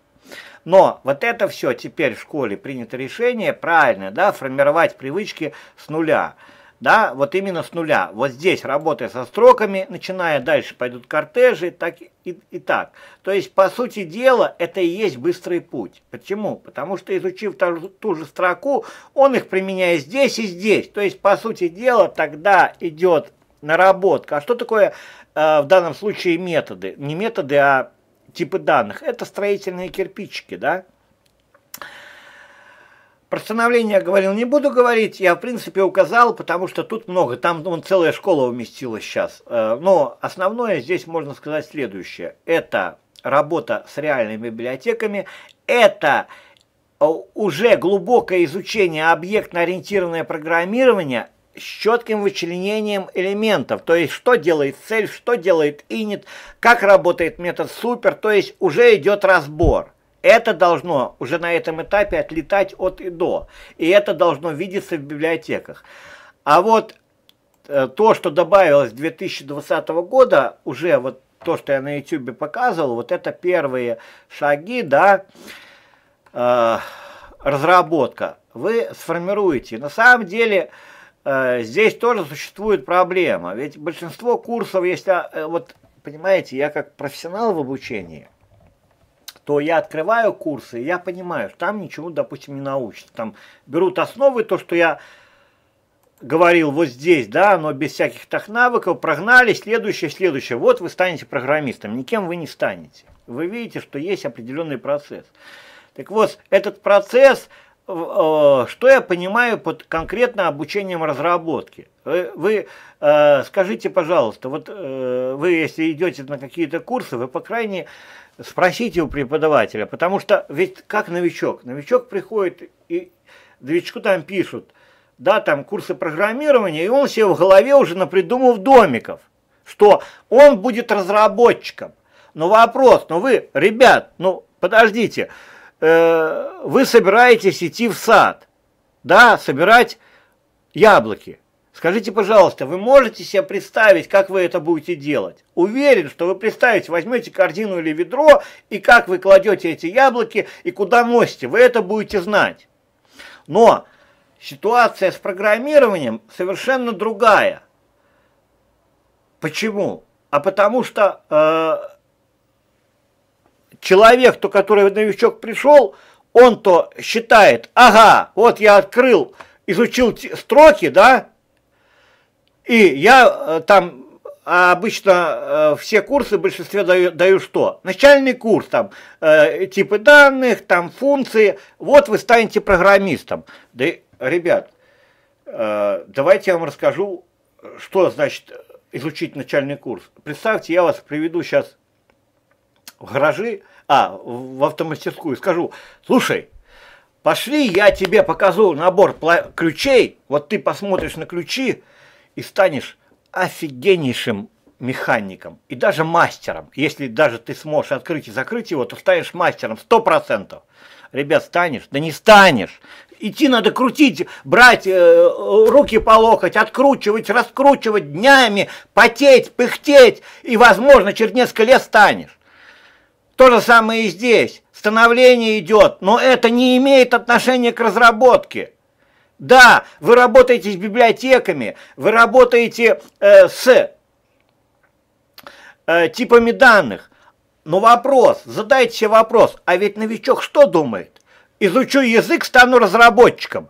A: Но вот это все теперь в школе принято решение, правильно, да, формировать привычки с нуля – да, вот именно с нуля. Вот здесь работая со строками, начиная дальше пойдут кортежи так и, и так. То есть, по сути дела, это и есть быстрый путь. Почему? Потому что изучив ту, ту же строку, он их применяет здесь и здесь. То есть, по сути дела, тогда идет наработка. А что такое э, в данном случае методы? Не методы, а типы данных. Это строительные кирпичики, да? Про становление я говорил, не буду говорить, я в принципе указал, потому что тут много, там ну, вон, целая школа уместилась сейчас. Э, но основное здесь можно сказать следующее. Это работа с реальными библиотеками, это э, уже глубокое изучение объектно-ориентированное программирование с четким вычленением элементов, то есть что делает цель, что делает init, как работает метод супер, то есть уже идет разбор. Это должно уже на этом этапе отлетать от и до. И это должно видеться в библиотеках. А вот э, то, что добавилось 2020 года, уже вот то, что я на YouTube показывал, вот это первые шаги, да, э, разработка. Вы сформируете. На самом деле, э, здесь тоже существует проблема. Ведь большинство курсов, если, вот, понимаете, я как профессионал в обучении – то я открываю курсы, и я понимаю, что там ничего, допустим, не научат. Там берут основы, то, что я говорил вот здесь, да, но без всяких так навыков, прогнали, следующее, следующее. Вот вы станете программистом, никем вы не станете. Вы видите, что есть определенный процесс. Так вот, этот процесс, э, э что я понимаю под конкретно обучением разработки? Вы, вы э, скажите, пожалуйста, вот э, вы, если идете на какие-то курсы, вы, по крайней мере, спросите у преподавателя, потому что ведь как новичок? Новичок приходит и новичку там пишут, да, там курсы программирования, и он себе в голове уже напридумал домиков, что он будет разработчиком. Но вопрос, ну вы, ребят, ну подождите, э, вы собираетесь идти в сад, да, собирать яблоки. Скажите, пожалуйста, вы можете себе представить, как вы это будете делать? Уверен, что вы представите, возьмете корзину или ведро, и как вы кладете эти яблоки, и куда носите, вы это будете знать. Но ситуация с программированием совершенно другая. Почему? А потому что э, человек, то, который новичок пришел, он-то считает, ага, вот я открыл, изучил строки, да, и я э, там а, обычно э, все курсы в большинстве даю, даю что? Начальный курс, там, э, типы данных, там, функции. Вот вы станете программистом. Да, ребят, давайте я вам расскажу, что значит изучить начальный курс. Представьте, я вас приведу сейчас в гаражи, а, в автомастерскую, и скажу, слушай, пошли, я тебе покажу набор ключей, вот ты посмотришь на ключи, и станешь офигеннейшим механиком и даже мастером. Если даже ты сможешь открыть и закрыть его, то станешь мастером 100%. Ребят, станешь? Да не станешь. Идти надо крутить, брать э, руки по локоть, откручивать, раскручивать днями, потеть, пыхтеть, и, возможно, через несколько лет станешь. То же самое и здесь. Становление идет, но это не имеет отношения к разработке. Да, вы работаете с библиотеками, вы работаете э, с э, типами данных. Но вопрос, задайте себе вопрос, а ведь новичок что думает? Изучу язык, стану разработчиком.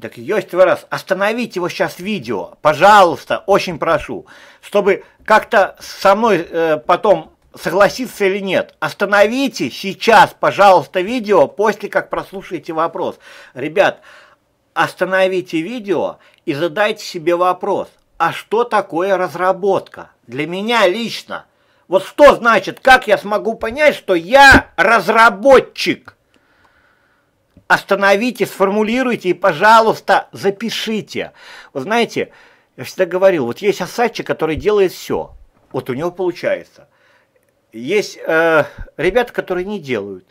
A: Так есть раз, остановите его сейчас видео, пожалуйста, очень прошу, чтобы как-то со мной э, потом согласиться или нет. Остановите сейчас, пожалуйста, видео, после как прослушаете вопрос. Ребят, Остановите видео и задайте себе вопрос, а что такое разработка? Для меня лично. Вот что значит, как я смогу понять, что я разработчик? Остановите, сформулируйте и, пожалуйста, запишите. Вы знаете, я всегда говорил, вот есть осадчик, который делает все. Вот у него получается. Есть э, ребята, которые не делают.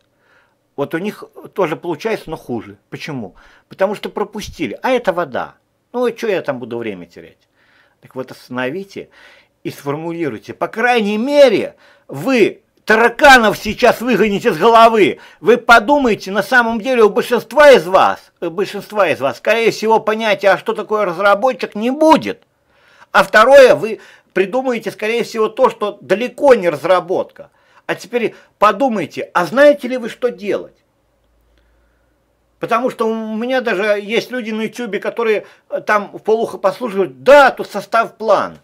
A: Вот у них тоже получается, но хуже. Почему? Потому что пропустили. А это вода. Ну и что я там буду время терять? Так вот остановите и сформулируйте. По крайней мере, вы тараканов сейчас выгоните с головы. Вы подумайте, на самом деле у большинства из вас, у большинства из вас, скорее всего, понятия, а что такое разработчик, не будет. А второе, вы придумаете, скорее всего, то, что далеко не разработка. А теперь подумайте, а знаете ли вы, что делать? Потому что у меня даже есть люди на YouTube, которые э, там в полухо послушают, да, тут состав план.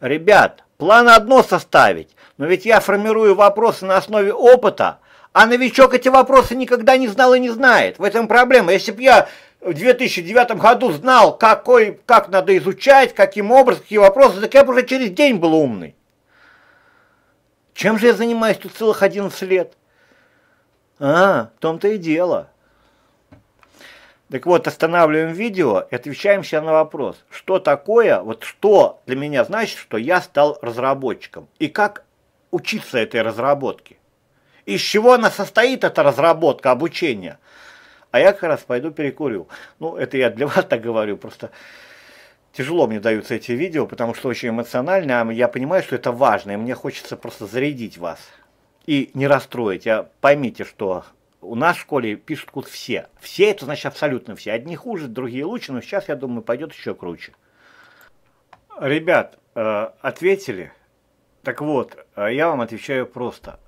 A: Ребят, план одно составить, но ведь я формирую вопросы на основе опыта, а новичок эти вопросы никогда не знал и не знает. В этом проблема. Если бы я в 2009 году знал, какой, как надо изучать, каким образом, какие вопросы, так я бы уже через день был умный. Чем же я занимаюсь тут целых одиннадцать лет? А, в том-то и дело. Так вот, останавливаем видео и отвечаем сейчас на вопрос, что такое, вот что для меня значит, что я стал разработчиком, и как учиться этой разработке, из чего она состоит, эта разработка, обучение. А я как раз пойду перекурю. Ну, это я для вас так говорю, просто тяжело мне даются эти видео, потому что очень эмоционально, а я понимаю, что это важно, и мне хочется просто зарядить вас и не расстроить. А поймите, что у нас в школе пишут кут все. Все, это значит абсолютно все. Одни хуже, другие лучше, но сейчас, я думаю, пойдет еще круче. Ребят, э, ответили? Так вот, э, я вам отвечаю просто.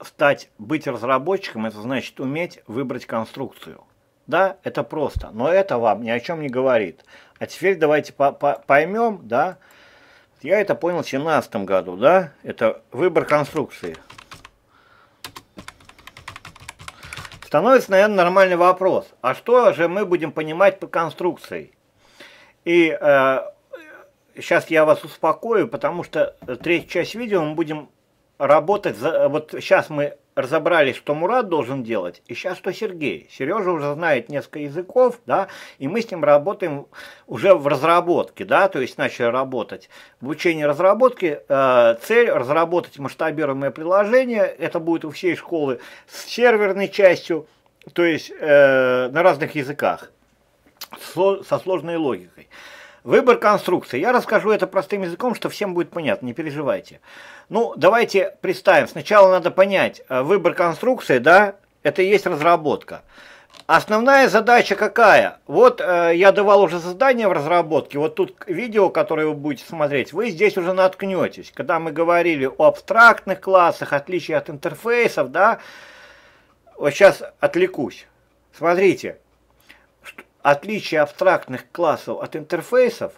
A: Стать, быть разработчиком, это значит уметь выбрать конструкцию – да, это просто, но это вам ни о чем не говорит. А теперь давайте по -по поймем, да, я это понял в 2017 году, да, это выбор конструкции. Становится, наверное, нормальный вопрос, а что же мы будем понимать по конструкции? И э, сейчас я вас успокою, потому что третья часть видео мы будем работать, за, вот сейчас мы разобрались, что Мурат должен делать, и сейчас что Сергей. Сережа уже знает несколько языков, да, и мы с ним работаем уже в разработке, да, то есть начали работать. В учении разработки э, цель разработать масштабируемое приложение, это будет у всей школы с серверной частью, то есть э, на разных языках, со, со сложной логикой. Выбор конструкции. Я расскажу это простым языком, что всем будет понятно, не переживайте. Ну, давайте представим. Сначала надо понять, э, выбор конструкции, да, это и есть разработка. Основная задача какая? Вот э, я давал уже задание в разработке, вот тут видео, которое вы будете смотреть, вы здесь уже наткнетесь. Когда мы говорили о абстрактных классах, отличии от интерфейсов, да, вот сейчас отвлекусь. Смотрите, отличие абстрактных классов от интерфейсов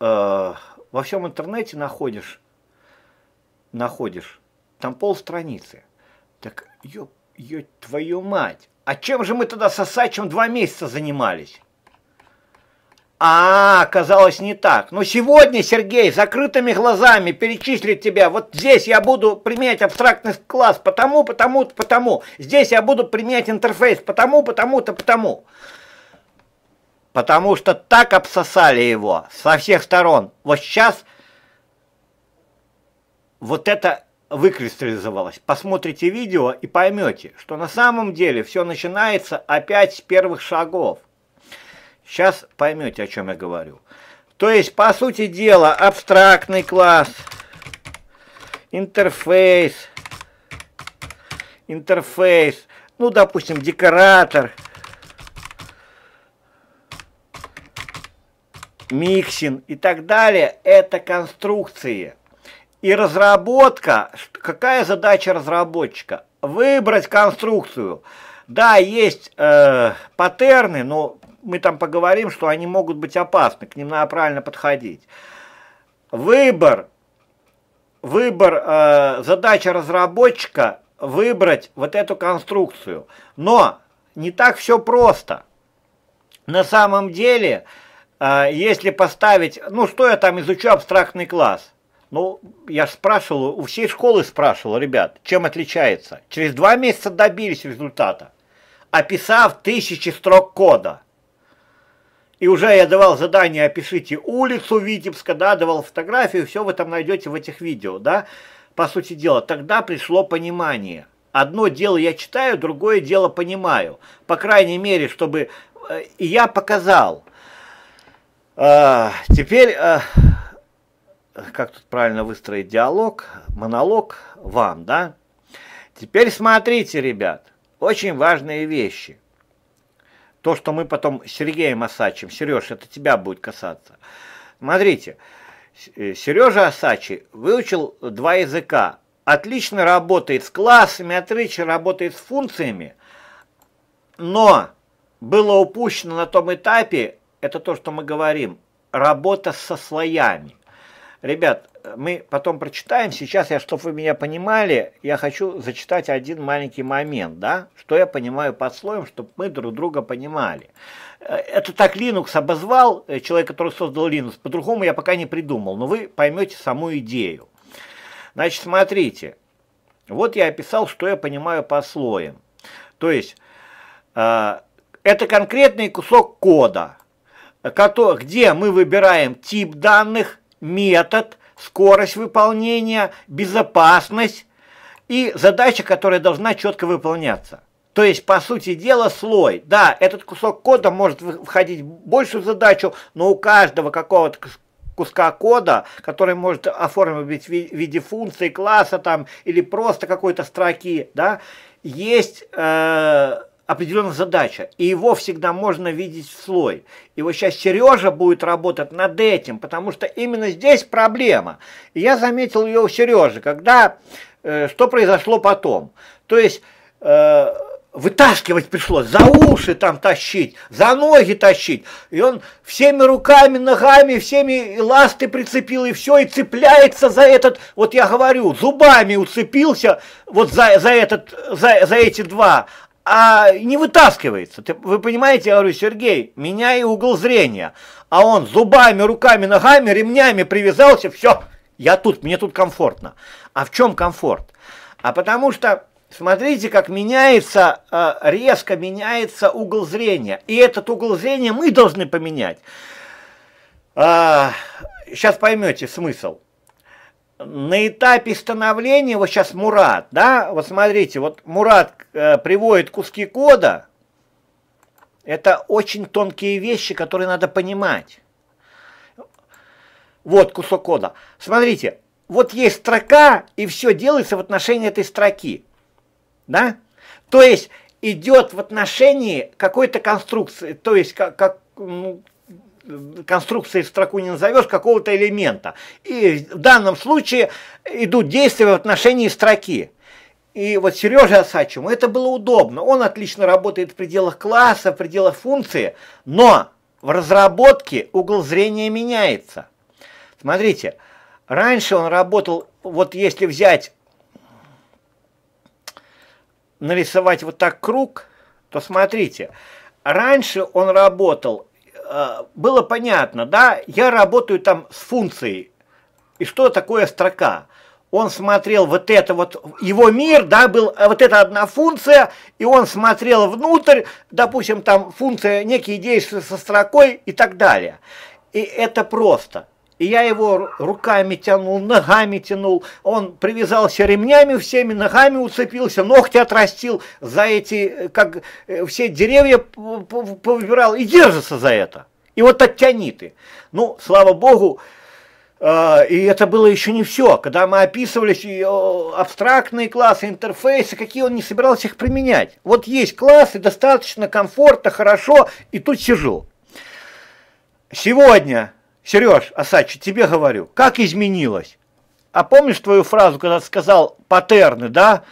A: э, во всем интернете находишь, находишь, там полстраницы. Так, ё, ё, твою мать, а чем же мы тогда с Асачем два месяца занимались? А, оказалось не так. Но ну, сегодня, Сергей, закрытыми глазами перечислить тебя. Вот здесь я буду применять абстрактный класс потому, потому, потому. Здесь я буду применять интерфейс потому, потому-то, потому. потому потому что так обсосали его со всех сторон. Вот сейчас вот это выкристаллизовалось. Посмотрите видео и поймете, что на самом деле все начинается опять с первых шагов. Сейчас поймете, о чем я говорю. То есть, по сути дела, абстрактный класс, интерфейс, интерфейс, ну, допустим, декоратор – Миксин и так далее – это конструкции. И разработка, какая задача разработчика? Выбрать конструкцию. Да, есть э, паттерны, но мы там поговорим, что они могут быть опасны, к ним надо правильно подходить. Выбор, выбор, э, задача разработчика – выбрать вот эту конструкцию. Но не так все просто. На самом деле а, если поставить, ну что я там изучу абстрактный класс? Ну, я спрашивал, у всей школы спрашивал, ребят, чем отличается. Через два месяца добились результата, описав тысячи строк кода. И уже я давал задание, опишите улицу Витебска, да, давал фотографию, все вы там найдете в этих видео, да. По сути дела, тогда пришло понимание. Одно дело я читаю, другое дело понимаю. По крайней мере, чтобы... Э, и я показал – а, теперь, а, как тут правильно выстроить диалог, монолог вам, да? Теперь смотрите, ребят, очень важные вещи. То, что мы потом с Сергеем Осачем, Сереж, это тебя будет касаться. Смотрите, э, Сережа Осачи выучил два языка. Отлично работает с классами, отлично работает с функциями, но было упущено на том этапе это то, что мы говорим, работа со слоями. Ребят, мы потом прочитаем, сейчас, я, чтобы вы меня понимали, я хочу зачитать один маленький момент, да, что я понимаю под слоем, чтобы мы друг друга понимали. Это так Linux обозвал, э, человек, который создал Linux, по-другому я пока не придумал, но вы поймете саму идею. Значит, смотрите, вот я описал, что я понимаю по слоям. То есть, э, это конкретный кусок кода – где мы выбираем тип данных, метод, скорость выполнения, безопасность и задача, которая должна четко выполняться. То есть, по сути дела, слой. Да, этот кусок кода может входить в большую задачу, но у каждого какого-то куска кода, который может оформить в виде функции класса там или просто какой-то строки, да, есть э, определенная задача, и его всегда можно видеть в слой. И вот сейчас Сережа будет работать над этим, потому что именно здесь проблема. И я заметил ее у Сережи, когда, э, что произошло потом. То есть, э, вытаскивать пришлось, за уши там тащить, за ноги тащить. И он всеми руками, ногами, всеми ласты прицепил, и все, и цепляется за этот, вот я говорю, зубами уцепился вот за, за, этот, за, за эти два а не вытаскивается. Ты, вы понимаете, я говорю, Сергей, меняй угол зрения. А он зубами, руками, ногами, ремнями привязался, все, я тут, мне тут комфортно. А в чем комфорт? А потому что, смотрите, как меняется, а, резко меняется угол зрения. И этот угол зрения мы должны поменять. Сейчас а, поймете смысл на этапе становления, вот сейчас Мурат, да, вот смотрите, вот Мурат э, приводит куски кода, это очень тонкие вещи, которые надо понимать. Вот кусок кода. Смотрите, вот есть строка, и все делается в отношении этой строки, да, то есть идет в отношении какой-то конструкции, то есть как, как ну, конструкции в строку не назовешь какого-то элемента. И в данном случае идут действия в отношении строки. И вот Сереже Осачему это было удобно. Он отлично работает в пределах класса, в пределах функции, но в разработке угол зрения меняется. Смотрите, раньше он работал, вот если взять, нарисовать вот так круг, то смотрите, раньше он работал Э, было понятно, да, я работаю там с функцией. И что такое строка? Он смотрел вот это вот, его мир, да, был э, вот эта одна функция, и он смотрел внутрь, допустим, там функция, некие действия со строкой и так далее. И это просто. И я его руками тянул, ногами тянул. Он привязался ремнями всеми, ногами уцепился, ногти отрастил за эти, как э, все деревья повыбирал. И держится за это. И вот оттяни ты. Ну, слава богу, э, и это было еще не все. Когда мы описывались абстрактные классы, интерфейсы, какие он не собирался их применять. Вот есть классы, достаточно комфортно, хорошо, и тут сижу. Сегодня Сереж, Асачи, тебе говорю, как изменилось? А помнишь твою фразу, когда сказал паттерны, да?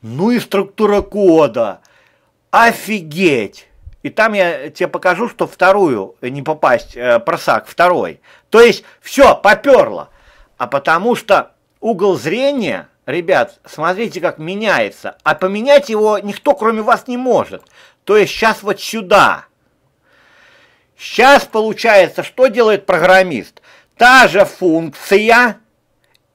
A: Ну и структура кода. Офигеть! И там я тебе покажу, что вторую э, не попасть, э, просак второй. То есть все, поперло. А потому что угол зрения, ребят, смотрите, как меняется. А поменять его никто, кроме вас, не может. То есть сейчас вот сюда – Сейчас получается, что делает программист? Та же функция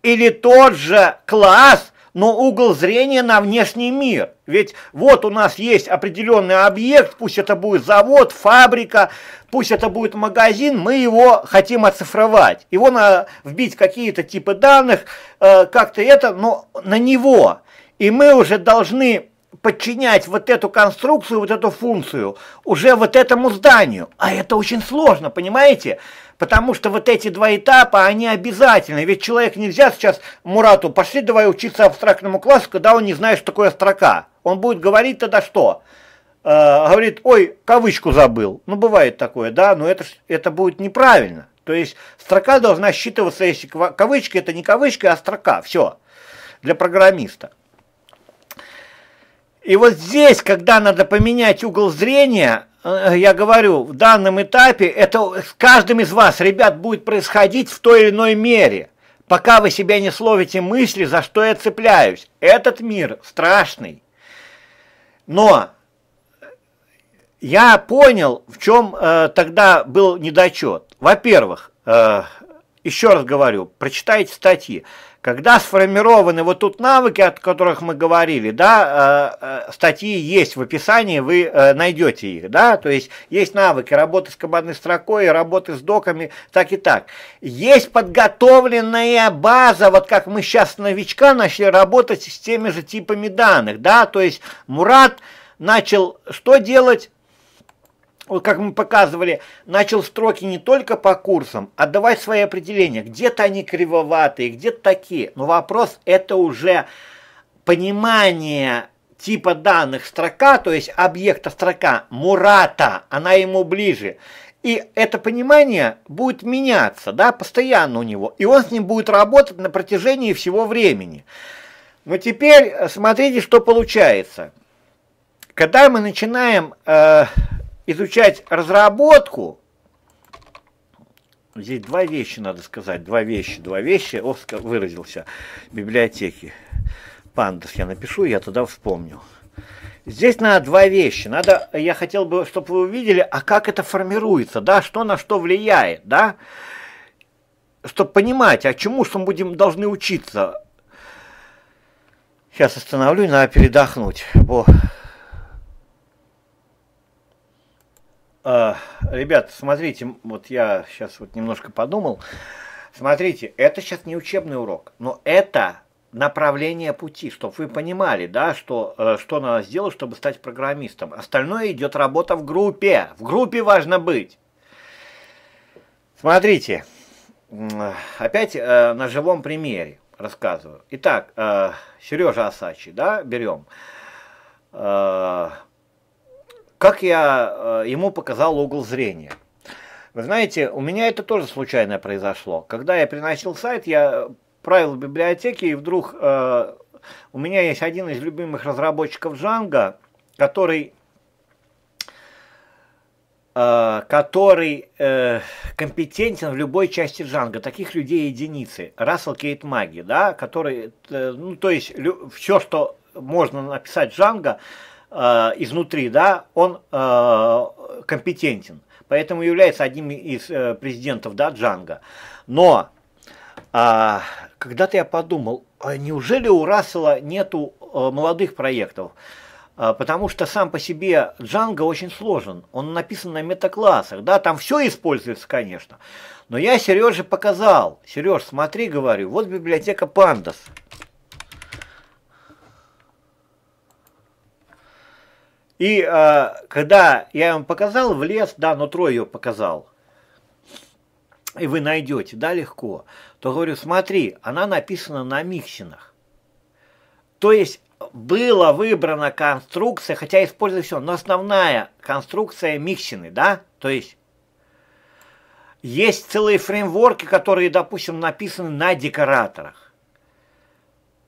A: или тот же класс, но угол зрения на внешний мир. Ведь вот у нас есть определенный объект, пусть это будет завод, фабрика, пусть это будет магазин, мы его хотим оцифровать. Его надо вбить какие-то типы данных, э, как-то это, но на него. И мы уже должны подчинять вот эту конструкцию, вот эту функцию уже вот этому зданию. А это очень сложно, понимаете? Потому что вот эти два этапа, они обязательны. Ведь человек нельзя сейчас Мурату, пошли давай учиться абстрактному классу, когда он не знает, что такое строка. Он будет говорить тогда что? Э, говорит, ой, кавычку забыл. Ну, бывает такое, да, но это, это будет неправильно. То есть строка должна считываться, если кавычки, это не кавычки, а строка, все, для программиста. И вот здесь, когда надо поменять угол зрения, э, я говорю, в данном этапе это с каждым из вас, ребят, будет происходить в той или иной мере, пока вы себя не словите мысли, за что я цепляюсь. Этот мир страшный. Но я понял, в чем э, тогда был недочет. Во-первых, э, еще раз говорю, прочитайте статьи. Когда сформированы вот тут навыки, о которых мы говорили, да, э, э, статьи есть в описании, вы э, найдете их, да, то есть есть навыки работы с командной строкой, работы с доками, так и так. Есть подготовленная база, вот как мы сейчас с новичка начали работать с теми же типами данных, да, то есть Мурат начал что делать? вот как мы показывали, начал строки не только по курсам, а давай свои определения. Где-то они кривоватые, где-то такие. Но вопрос это уже понимание типа данных строка, то есть объекта строка, Мурата, она ему ближе. И это понимание будет меняться, да, постоянно у него. И он с ним будет работать на протяжении всего времени. Но теперь смотрите, что получается. Когда мы начинаем э, изучать разработку, здесь два вещи надо сказать, два вещи, два вещи, Оскар выразился, в библиотеке Пандас я напишу, я тогда вспомню. Здесь надо два вещи. Надо, я хотел бы, чтобы вы увидели, а как это формируется, да, что на что влияет, да, чтобы понимать, а чему что мы будем должны учиться. Сейчас остановлю, надо передохнуть, бо Э, ребят, смотрите, вот я сейчас вот немножко подумал. Смотрите, это сейчас не учебный урок, но это направление пути, чтобы вы понимали, да, что, э, что надо сделать, чтобы стать программистом. Остальное идет работа в группе. В группе важно быть. Смотрите, опять э, на живом примере рассказываю. Итак, э, Сережа Асачи, да, берем. Э, как я э, ему показал угол зрения. Вы знаете, у меня это тоже случайно произошло. Когда я приносил сайт, я правил в библиотеке, и вдруг э, у меня есть один из любимых разработчиков Django, который, э, который э, компетентен в любой части Django. Таких людей единицы. Рассел Кейт Маги, да, который, э, ну, то есть, все, что можно написать Django, Э, изнутри, да, он э, компетентен. Поэтому является одним из э, президентов, да, Джанга. Но э, когда-то я подумал, а неужели у Рассела нету э, молодых проектов? А, потому что сам по себе Джанго очень сложен. Он написан на метаклассах, да, там все используется, конечно. Но я Сереже показал. Сереж, смотри, говорю, вот библиотека Пандас. И э, когда я вам показал в лес, да, но ну, трое ее показал, и вы найдете, да, легко, то говорю, смотри, она написана на миксинах. То есть была выбрана конструкция, хотя используется все, но основная конструкция миксины, да, то есть есть целые фреймворки, которые, допустим, написаны на декораторах.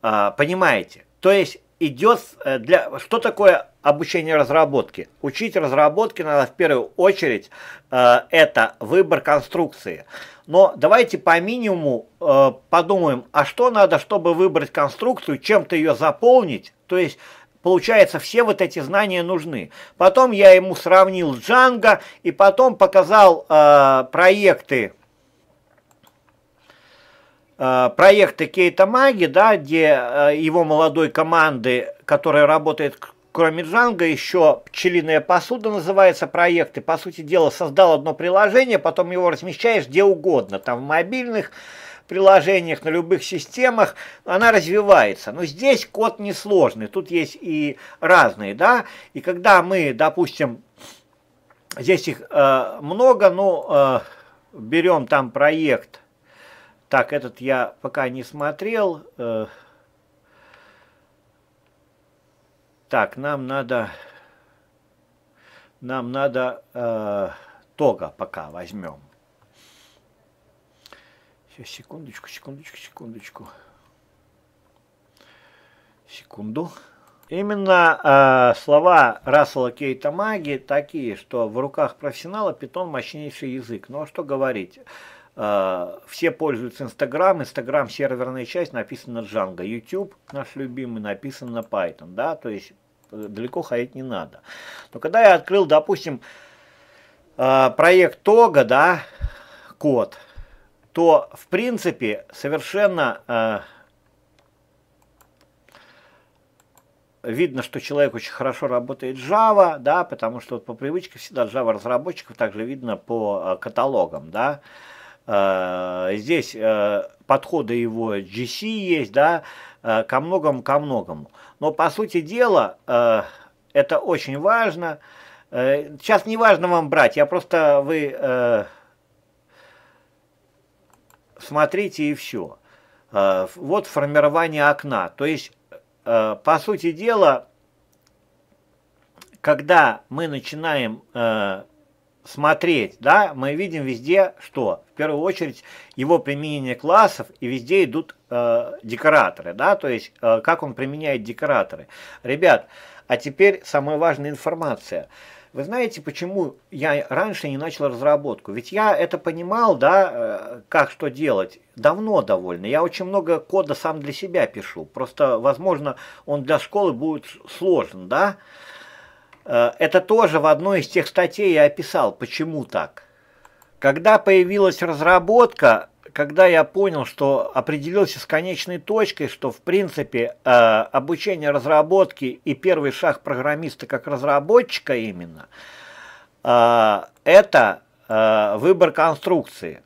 A: А, понимаете? То есть идет э, для... Что такое обучение разработки? Учить разработки надо в первую очередь, э, это выбор конструкции. Но давайте по минимуму э, подумаем, а что надо, чтобы выбрать конструкцию, чем-то ее заполнить, то есть... Получается, все вот эти знания нужны. Потом я ему сравнил Django и потом показал э, проекты Э, проекты Кейта Маги, да, где э, его молодой команды, которая работает кроме Джанга, еще «Пчелиная посуда» называется проект, и, по сути дела, создал одно приложение, потом его размещаешь где угодно, там в мобильных приложениях, на любых системах, она развивается. Но здесь код несложный, тут есть и разные, да, и когда мы, допустим, здесь их э, много, но ну, э, берем там проект – так, этот я пока не смотрел. Э. Так, нам надо... Нам надо э, тога пока возьмем. Сейчас, секундочку, секундочку, секундочку. Секунду. Именно э, слова Рассела Кейта Маги такие, что в руках профессионала питон мощнейший язык. Но ну, а что говорить... Э, все пользуются Инстаграм, Инстаграм серверная часть написана Django, YouTube наш любимый написан на Python, да, то есть э, далеко ходить не надо. Но когда я открыл, допустим, э, проект Тога, да, код, то в принципе совершенно видно, что человек очень хорошо работает Java, да, потому что вот по привычке всегда Java разработчиков также видно по каталогам, да, Э, здесь э, подходы его GC есть, да, э, ко многому, ко многому. Но, по сути дела, это очень важно. Сейчас не важно вам брать, я просто вы смотрите и все. Вот формирование окна. То есть, по сути дела, когда мы начинаем смотреть, да, мы видим везде, что в первую очередь его применение классов и везде идут э, декораторы, да, то есть э, как он применяет декораторы. Ребят, а теперь самая важная информация. Вы знаете, почему я раньше не начал разработку? Ведь я это понимал, да, э, как что делать, давно довольно. Я очень много кода сам для себя пишу. Просто, возможно, он для школы будет сложен, да. Э, это тоже в одной из тех статей я описал, почему так. Когда появилась разработка, когда я понял, что определился с конечной точкой, что в принципе э, обучение разработки и первый шаг программиста как разработчика именно, э, это выбор конструкции.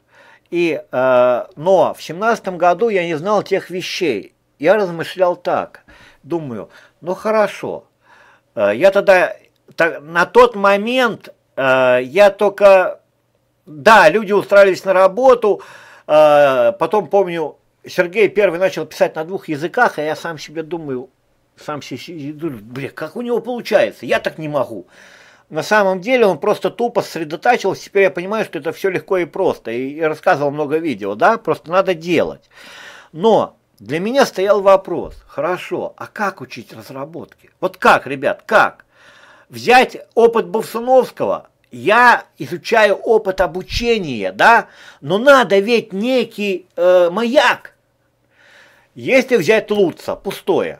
A: И, но в семнадцатом году я не знал тех вещей. Я размышлял так, думаю, ну хорошо, я тогда так, на тот момент э, я только, да, люди устраивались на работу, э, потом помню, Сергей первый начал писать на двух языках, а я сам себе думаю, сам себе думаю, блин, как у него получается, я так не могу. На самом деле он просто тупо сосредотачивался, теперь я понимаю, что это все легко и просто, и, и рассказывал много видео, да, просто надо делать. Но для меня стоял вопрос, хорошо, а как учить разработки? Вот как, ребят, как? взять опыт Бовсуновского, я изучаю опыт обучения, да, но надо ведь некий э, маяк. Если взять Луца, пустое,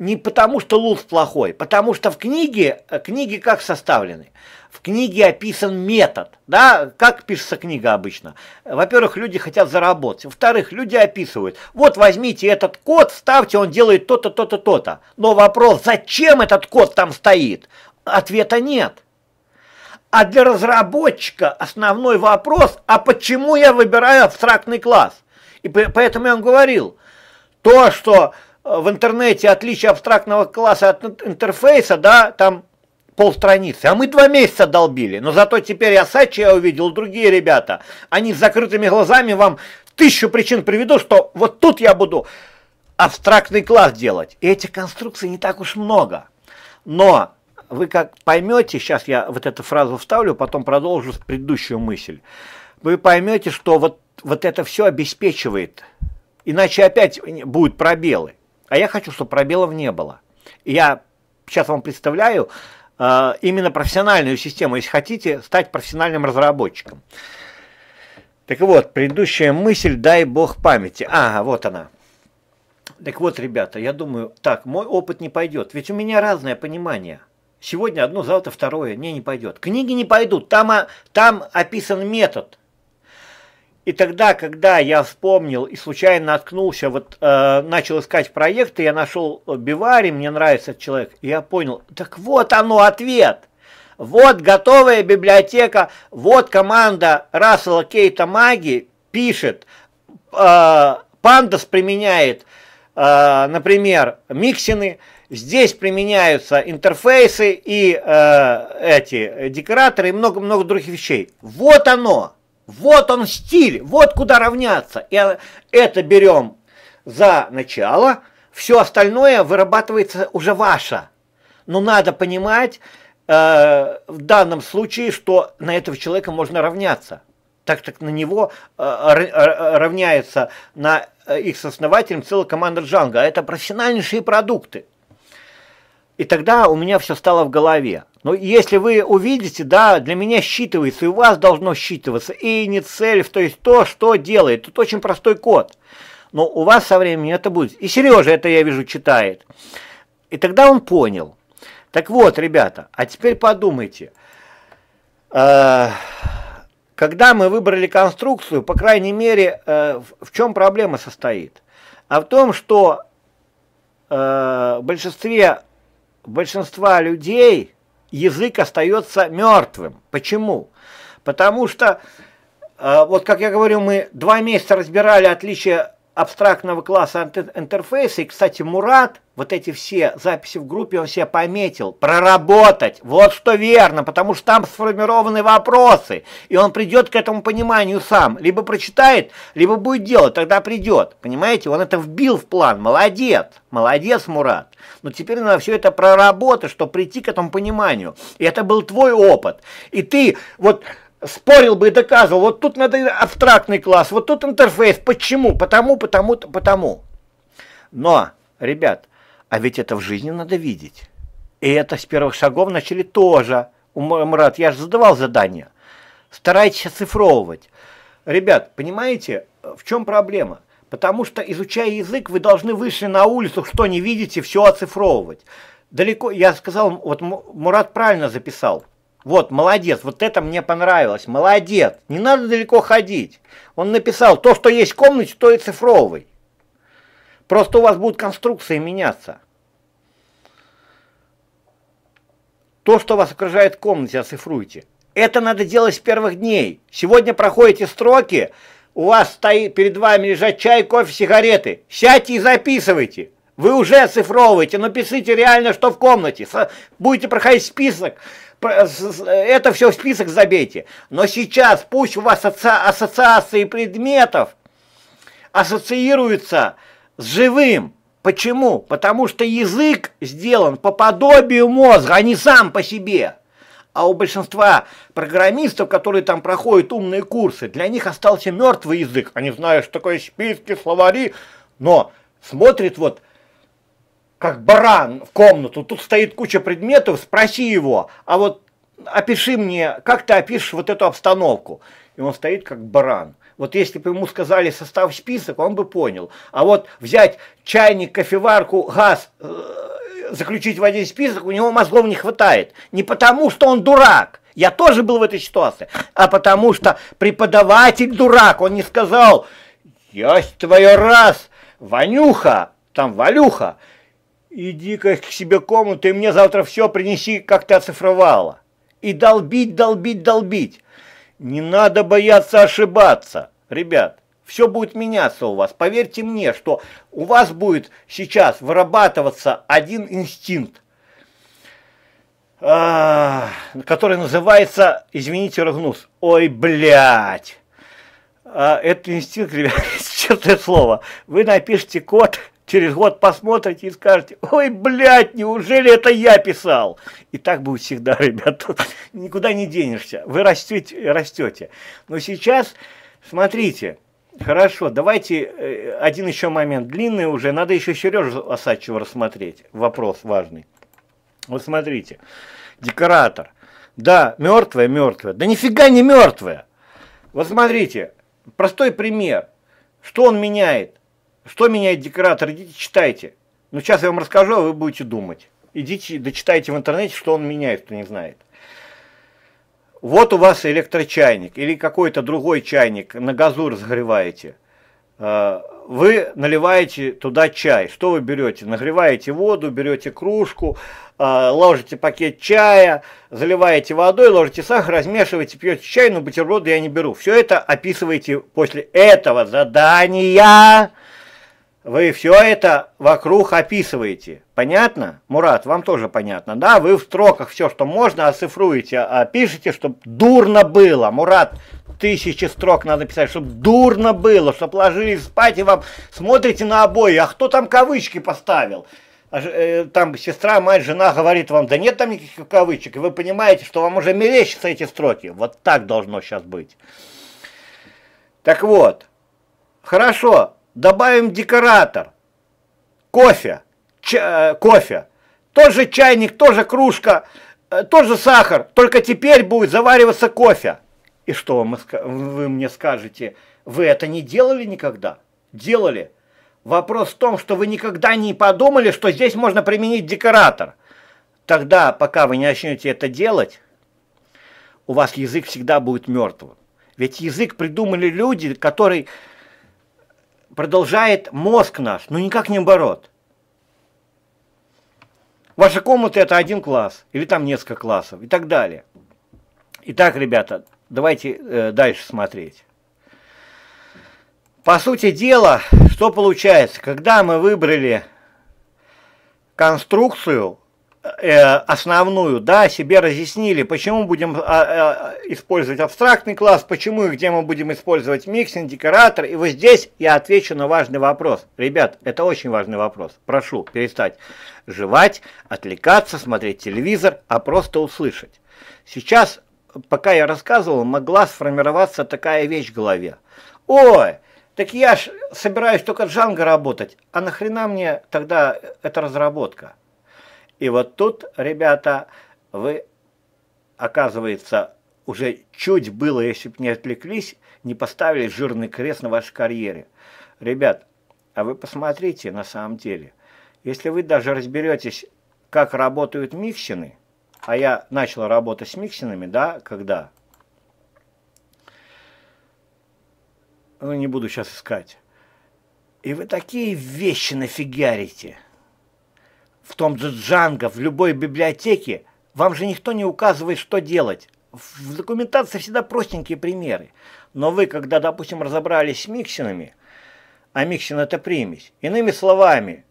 A: не потому что Луц плохой, потому что в книге, э, книги как составлены? В книге описан метод, да, как пишется книга обычно. Во-первых, люди хотят заработать, во-вторых, люди описывают, вот возьмите этот код, ставьте, он делает то-то, то-то, то-то. Но вопрос, зачем этот код там стоит? Ответа нет. А для разработчика основной вопрос, а почему я выбираю абстрактный класс? И поэтому я вам говорил, то, что э, в интернете отличие абстрактного класса от интерфейса, да, там полстраницы. А мы два месяца долбили. Но зато теперь Асачи я увидел, другие ребята. Они с закрытыми глазами вам тысячу причин приведут, что вот тут я буду абстрактный класс делать. И этих конструкций не так уж много. Но вы как поймете, сейчас я вот эту фразу вставлю, потом продолжу предыдущую мысль, вы поймете, что вот, вот это все обеспечивает, иначе опять будут пробелы. А я хочу, чтобы пробелов не было. Я сейчас вам представляю э, именно профессиональную систему, если хотите стать профессиональным разработчиком. Так вот, предыдущая мысль, дай бог памяти. Ага, вот она. Так вот, ребята, я думаю, так, мой опыт не пойдет. Ведь у меня разное понимание. Сегодня одно, завтра второе. Не, не пойдет. Книги не пойдут. Там, а, там описан метод. И тогда, когда я вспомнил и случайно наткнулся, вот э, начал искать проекты, я нашел э, Бивари, мне нравится этот человек, и я понял, так вот оно, ответ. Вот готовая библиотека, вот команда Рассела Кейта Маги пишет, э, Пандас применяет, э, например, миксины, Здесь применяются интерфейсы и э, эти э, декораторы и много-много других вещей. Вот оно, вот он стиль, вот куда равняться. И э, это берем за начало, все остальное вырабатывается уже ваше. Но надо понимать э, в данном случае, что на этого человека можно равняться. Так как на него э, э равняется на их с основателем целая команда Джанга. А это профессиональнейшие продукты. И тогда у меня все стало в голове. Но если вы увидите, да, для меня считывается, и у вас должно считываться, и не цель, то есть то, что делает. Тут очень простой код. Но у вас со временем это будет. И Сережа это, я вижу, читает. И тогда он понял. Так вот, ребята, а теперь подумайте. Э, когда мы выбрали конструкцию, по крайней мере, э, в чем проблема состоит? А в том, что э, в большинстве большинства людей язык остается мертвым. Почему? Потому что, э, вот как я говорю, мы два месяца разбирали отличия абстрактного класса интерфейса, и, кстати, Мурат, вот эти все записи в группе он себе пометил, проработать, вот что верно, потому что там сформированы вопросы, и он придет к этому пониманию сам, либо прочитает, либо будет делать, тогда придет, понимаете, он это вбил в план, молодец, молодец, Мурат, но теперь надо все это проработать, чтобы прийти к этому пониманию, и это был твой опыт, и ты вот спорил бы и доказывал, вот тут надо абстрактный класс, вот тут интерфейс, почему, потому, потому, потому. Но, ребят, а ведь это в жизни надо видеть. И это с первых шагов начали тоже. Мурат, я же задавал задание. Старайтесь оцифровывать. Ребят, понимаете, в чем проблема? Потому что, изучая язык, вы должны вышли на улицу, что не видите, все оцифровывать. Далеко, я сказал, вот Мурат правильно записал – вот, молодец, вот это мне понравилось, молодец, не надо далеко ходить. Он написал, то, что есть в комнате, то и цифровый. Просто у вас будут конструкции меняться. То, что вас окружает в комнате, оцифруйте. Это надо делать с первых дней. Сегодня проходите строки, у вас стоит перед вами лежат чай, кофе, сигареты. Сядьте и записывайте. Вы уже оцифровываете, но пишите реально, что в комнате. Будете проходить список, Э, это все в список забейте. Но сейчас пусть у вас ассоциации предметов ассоциируются с живым. Почему? Потому что язык сделан по подобию мозга, а не сам по себе. А у большинства программистов, которые там проходят умные курсы, для них остался мертвый язык. Они знают, что такое списки, словари, но смотрит вот как баран в комнату, тут стоит куча предметов, спроси его, а вот опиши мне, как ты опишешь вот эту обстановку? И он стоит как баран. Вот если бы ему сказали состав список, он бы понял. А вот взять чайник, кофеварку, газ, э, заключить в один список, у него мозгов не хватает. Не потому, что он дурак, я тоже был в этой ситуации, а потому что преподаватель дурак, он не сказал, есть твое раз, Ванюха, там Валюха, иди-ка к себе комнату и мне завтра все принеси, как ты оцифровала. И долбить, долбить, долбить. Не надо бояться ошибаться, ребят. Все будет меняться у вас. Поверьте мне, что у вас будет сейчас вырабатываться один инстинкт, а, который называется, извините, Рогнус, ой, блядь. А, Это инстинкт, ребят, чертое слово. Вы напишите код через год посмотрите и скажете, ой, блядь, неужели это я писал? И так будет всегда, ребят, тут никуда не денешься, вы растете, растете. Но сейчас, смотрите, хорошо, давайте э, один еще момент, длинный уже, надо еще Сережу Осадчева рассмотреть, вопрос важный. Вот смотрите, декоратор, да, мертвая, мертвая, да нифига не мертвая. Вот смотрите, простой пример, что он меняет? Что меняет декоратор? Идите читайте. Ну, сейчас я вам расскажу, а вы будете думать. Идите, дочитайте в интернете, что он меняет, кто не знает. Вот у вас электрочайник или какой-то другой чайник, на газу разогреваете, э, Вы наливаете туда чай. Что вы берете? Нагреваете воду, берете кружку, э, ложите пакет чая, заливаете водой, ложите сахар, размешиваете, пьете чай, но бутерброды я не беру. Все это описываете после этого задания вы все это вокруг описываете. Понятно? Мурат, вам тоже понятно, да? Вы в строках все, что можно, оцифруете, опишите, а чтобы дурно было. Мурат, тысячи строк надо писать, чтобы дурно было, чтобы ложились спать и вам смотрите на обои. А кто там кавычки поставил? А э, там сестра, мать, жена говорит вам, да нет там никаких кавычек. И вы понимаете, что вам уже мерещатся эти строки. Вот так должно сейчас быть. Так вот, хорошо, добавим декоратор, кофе, ча- э, кофе, тоже чайник, тоже кружка, э, тоже сахар, только теперь будет завариваться кофе. И что вы мне скажете? Вы это не делали никогда? Делали. Вопрос в том, что вы никогда не подумали, что здесь можно применить декоратор. Тогда, пока вы не начнете это делать, у вас язык всегда будет мертвым. Ведь язык придумали люди, которые продолжает мозг наш, но ну, никак не оборот. Ваша комната – это один класс, или там несколько классов, и так далее. Итак, ребята, давайте э, дальше смотреть. По сути дела, что получается, когда мы выбрали конструкцию, Э, основную, да, себе разъяснили, почему будем а, а, использовать абстрактный класс, почему и где мы будем использовать миксинг, декоратор. И вот здесь я отвечу на важный вопрос. Ребят, это очень важный вопрос. Прошу перестать жевать, отвлекаться, смотреть телевизор, а просто услышать. Сейчас, пока я рассказывал, могла сформироваться такая вещь в голове. Ой, так я ж собираюсь только Джанго работать, а нахрена мне тогда э, эта разработка? И вот тут, ребята, вы, оказывается, уже чуть было, если бы не отвлеклись, не поставили жирный крест на вашей карьере. Ребят, а вы посмотрите на самом деле. Если вы даже разберетесь, как работают миксины, а я начал работать с миксинами, да, когда? Ну, не буду сейчас искать. И вы такие вещи нафигарите в том же Джанго, в любой библиотеке, вам же никто не указывает, что делать. В документации всегда простенькие примеры. Но вы, когда, допустим, разобрались с миксинами, а миксин это примесь, иными словами,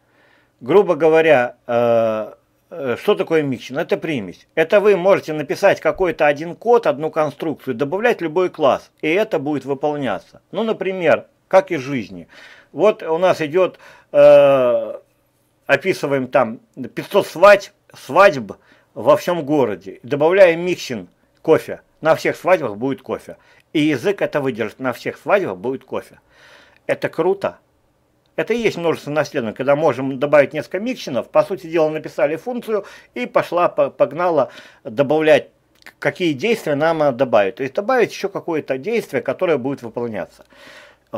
A: грубо говоря, э, э, что такое миксин? Это примесь. Это вы можете написать какой-то один код, одну конструкцию, добавлять любой класс, и это будет выполняться. Ну, например, как и жизни. Вот у нас идет э, описываем там 500 свадь свадьб во всем городе, добавляем миксин кофе, на всех свадьбах будет кофе. И язык это выдержит, на всех свадьбах будет кофе. Это круто. Это и есть множество наследных когда можем добавить несколько миксинов. По сути дела, написали функцию и пошла, погнала добавлять, какие действия нам она добавит. То есть добавить еще какое-то действие, которое будет выполняться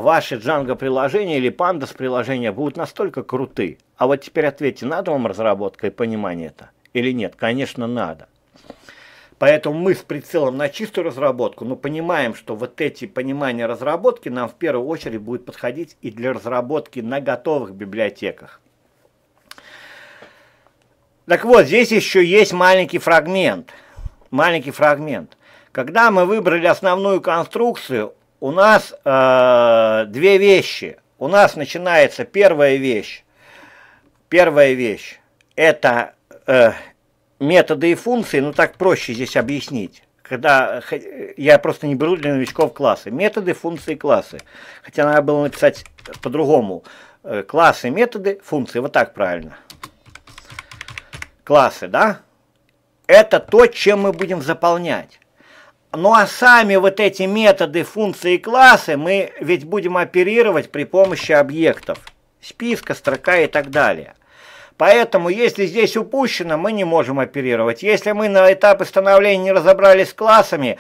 A: ваши Django приложения или Pandas приложения будут настолько круты. А вот теперь ответьте, надо вам разработка и понимание это или нет? Конечно, надо. Поэтому мы с прицелом на чистую разработку, но понимаем, что вот эти понимания разработки нам в первую очередь будут подходить и для разработки на готовых библиотеках. Так вот, здесь еще есть маленький фрагмент. Маленький фрагмент. Когда мы выбрали основную конструкцию, у нас э, две вещи. У нас начинается первая вещь. Первая вещь – это э, методы и функции, но так проще здесь объяснить. Когда я просто не беру для новичков классы. Методы, функции, классы. Хотя надо было написать по-другому. Э, классы, методы, функции. Вот так правильно. Классы, да? Это то, чем мы будем заполнять. Ну а сами вот эти методы, функции, классы мы ведь будем оперировать при помощи объектов, списка, строка и так далее. Поэтому, если здесь упущено, мы не можем оперировать. Если мы на этапе становления не разобрались с классами,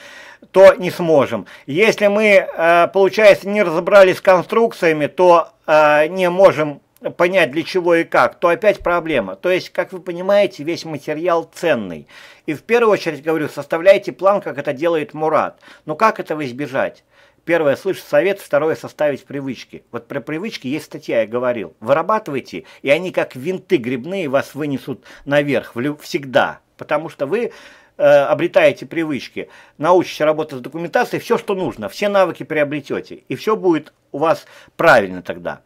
A: то не сможем. Если мы, э, получается, не разобрались с конструкциями, то э, не можем понять для чего и как, то опять проблема. То есть, как вы понимаете, весь материал ценный. И в первую очередь, говорю, составляйте план, как это делает Мурат. Но как этого избежать? Первое, слышать совет, второе, составить привычки. Вот про привычки есть статья, я говорил. Вырабатывайте, и они как винты грибные вас вынесут наверх всегда. Потому что вы э, обретаете привычки, научитесь работать с документацией, все, что нужно, все навыки приобретете, и все будет у вас правильно тогда.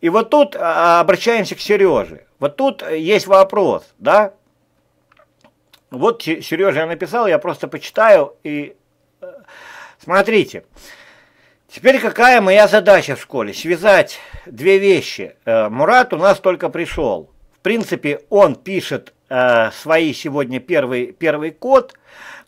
A: И вот тут а, обращаемся к Сереже. Вот тут есть вопрос, да? Вот Сереже я написал, я просто почитаю и э, смотрите. Теперь какая моя задача в школе? Связать две вещи. Э, Мурат у нас только пришел. В принципе, он пишет э, свои сегодня первый, первый код,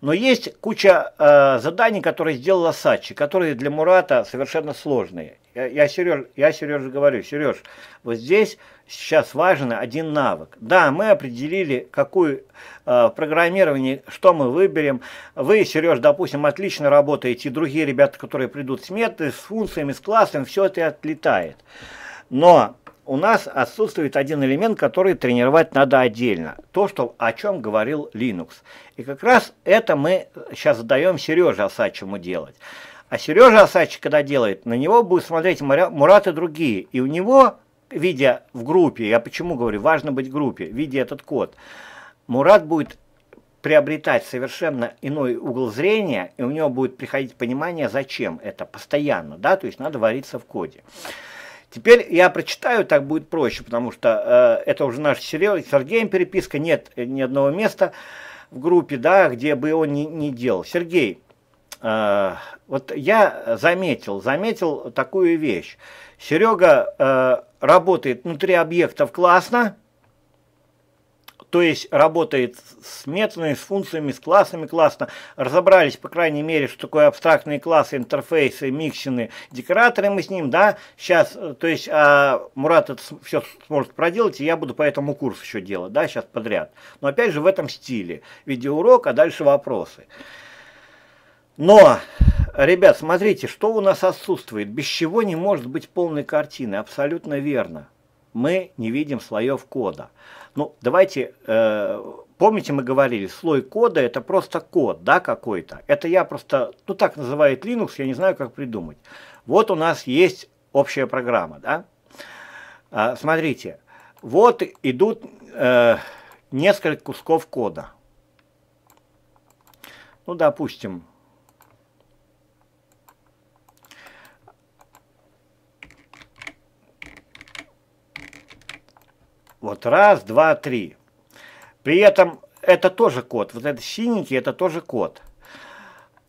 A: но есть куча э, заданий, которые сделала Сачи, которые для Мурата совершенно сложные. Я, я, Сереж, я Сереж говорю, Сереж, вот здесь сейчас важен один навык. Да, мы определили, какую э, программирование, что мы выберем. Вы, Сереж, допустим, отлично работаете, и другие ребята, которые придут с меты, с функциями, с классами, все это отлетает. Но у нас отсутствует один элемент, который тренировать надо отдельно. То, что, о чем говорил Linux. И как раз это мы сейчас задаем Сереже Осадчему делать. А Сережа Осадчик, когда делает, на него будут смотреть Мурат и другие. И у него, видя в группе, я почему говорю, важно быть в группе, видя этот код, Мурат будет приобретать совершенно иной угол зрения, и у него будет приходить понимание, зачем это постоянно, да, то есть надо вариться в коде. Теперь я прочитаю, так будет проще, потому что э, это уже наш Сергей, Сергеем переписка, нет ни одного места в группе, да, где бы он не, не делал. Сергей, Э, вот я заметил, заметил такую вещь. Серега э, работает внутри объектов классно, то есть работает с методами, с функциями, с классами классно. Разобрались, по крайней мере, что такое абстрактные классы, интерфейсы, миксины, декораторы мы с ним, да, сейчас, э, то есть а, Мурат это все сможет проделать, и я буду по этому курсу еще делать, да, сейчас подряд. Но опять же в этом стиле, видеоурок, а дальше вопросы. Вопросы. Но, ребят, смотрите, что у нас отсутствует, без чего не может быть полной картины, абсолютно верно. Мы не видим слоев кода. Ну, давайте, э, помните, мы говорили, слой кода – это просто код, да, какой-то. Это я просто, ну, так называет Linux, я не знаю, как придумать. Вот у нас есть общая программа, да. Э, смотрите, вот идут э, несколько кусков кода. Ну, допустим, Вот раз, два, три. При этом это тоже код. Вот этот синенький, это тоже код.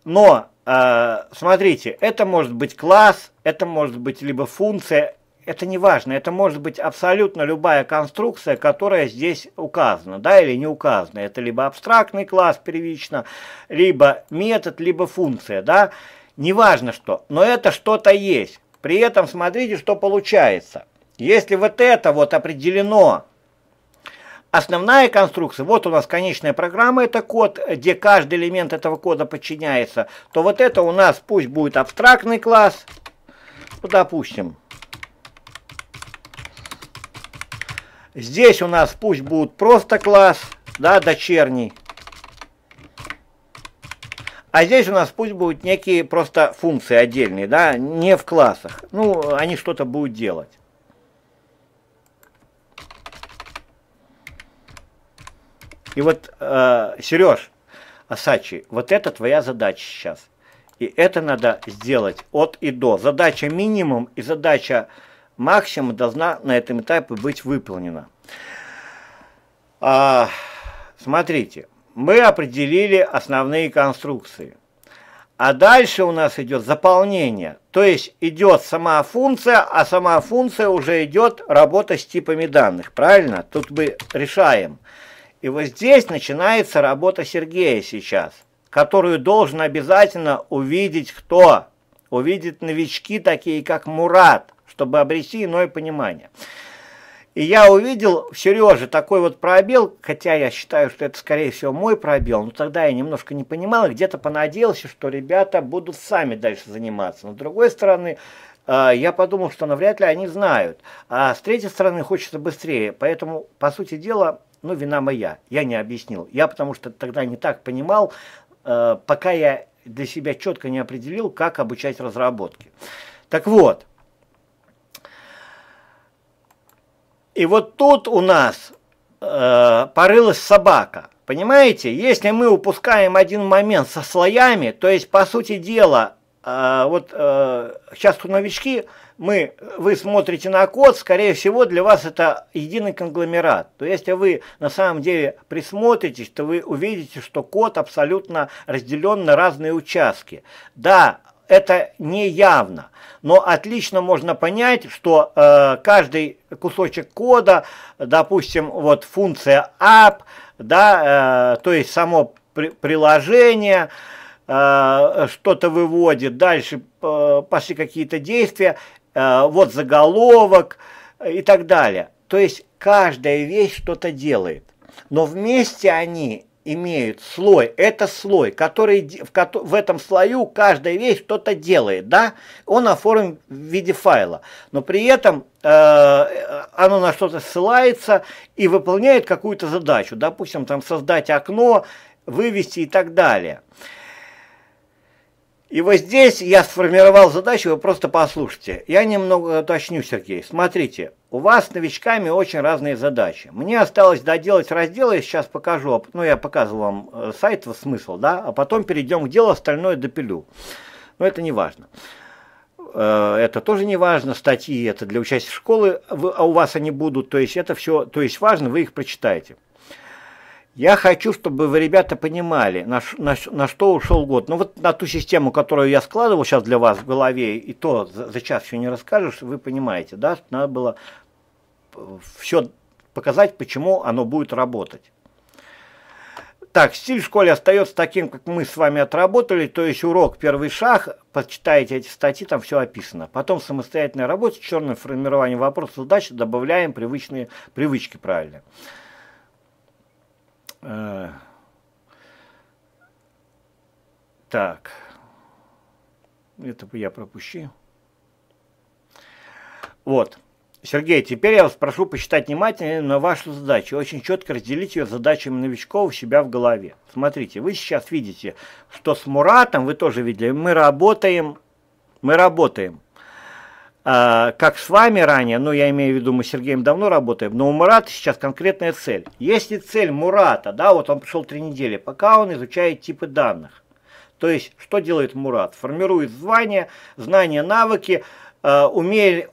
A: Но, э, смотрите, это может быть класс, это может быть либо функция, это не важно, это может быть абсолютно любая конструкция, которая здесь указана, да, или не указана. Это либо абстрактный класс первично, либо метод, либо функция, да, неважно что, но это что-то есть. При этом смотрите, что получается – если вот это вот определено, основная конструкция, вот у нас конечная программа, это код, где каждый элемент этого кода подчиняется, то вот это у нас пусть будет абстрактный класс, ну, допустим, Здесь у нас пусть будет просто класс, да, дочерний. А здесь у нас пусть будут некие просто функции отдельные, да, не в классах. Ну, они что-то будут делать. И вот, э, Сереж, Асачи, вот это твоя задача сейчас. И это надо сделать от и до. Задача минимум и задача максимум должна на этом этапе быть выполнена. А, смотрите, мы определили основные конструкции. А дальше у нас идет заполнение. То есть идет сама функция, а сама функция уже идет работа с типами данных. Правильно? Тут мы решаем. Решаем и вот здесь начинается работа Сергея сейчас, которую должен обязательно увидеть кто? Увидят новички, такие как Мурат, чтобы обрести иное понимание. И я увидел в Сереже такой вот пробел, хотя я считаю, что это, скорее всего, мой пробел, но тогда я немножко не понимал, и где-то понадеялся, что ребята будут сами дальше заниматься. Но с другой стороны, э, я подумал, что навряд ли они знают. А с третьей стороны, хочется быстрее. Поэтому, по сути дела, ну, вина моя, я не объяснил. Я потому что тогда не так понимал, э, пока я для себя четко не определил, как обучать разработки. Так вот, и вот тут у нас э, порылась собака. Понимаете, если мы упускаем один момент со слоями, то есть, по сути дела, э, вот э, сейчас тут новички – мы, вы смотрите на код, скорее всего, для вас это единый конгломерат. То есть, если а вы на самом деле присмотритесь, то вы увидите, что код абсолютно разделен на разные участки. Да, это не явно, но отлично можно понять, что э, каждый кусочек кода, допустим, вот функция app, да, э, то есть само при приложение, э, что-то выводит, дальше э, пошли какие-то действия, Э, вот заголовок и так далее. То есть каждая вещь что-то делает. Но вместе они имеют слой, это слой, который в, в этом слою каждая вещь что-то делает, да, он оформлен в виде файла, но при этом э, оно на что-то ссылается и выполняет какую-то задачу, допустим, там создать окно, вывести и так далее. И вот здесь я сформировал задачу, вы просто послушайте. Я немного уточню, Сергей. Смотрите, у вас с новичками очень разные задачи. Мне осталось доделать разделы, сейчас покажу. А ну, я показывал вам э, сайт, смысл, да? А потом перейдем к делу, остальное допилю. Но это не важно э, это тоже не важно, статьи это для участия школы, а у вас они будут, то есть это все, то есть важно, вы их прочитаете. Я хочу, чтобы вы, ребята, понимали, на, на, на что ушел год. Ну вот на ту систему, которую я складывал сейчас для вас в голове, и то за, за час все не расскажешь, вы понимаете, да, надо было все показать, почему оно будет работать. Так, стиль в школе остается таким, как мы с вами отработали, то есть урок «Первый шаг», почитайте эти статьи, там все описано. Потом самостоятельная работа работе, черное формирование вопросов задач, добавляем привычные привычки правильно. Э, так. Это я пропущу. Вот. Сергей, теперь я вас прошу посчитать внимательно на вашу задачу. Очень четко разделить ее задачами новичков у себя в голове. Смотрите, вы сейчас видите, что с Муратом, вы тоже видели, мы работаем, мы работаем а, как с вами ранее, ну я имею в виду, мы с Сергеем давно работаем, но у Мурата сейчас конкретная цель. Если цель Мурата, да, вот он пришел три недели, пока он изучает типы данных. То есть, что делает Мурат? Формирует звания, знания, навыки, а, умеет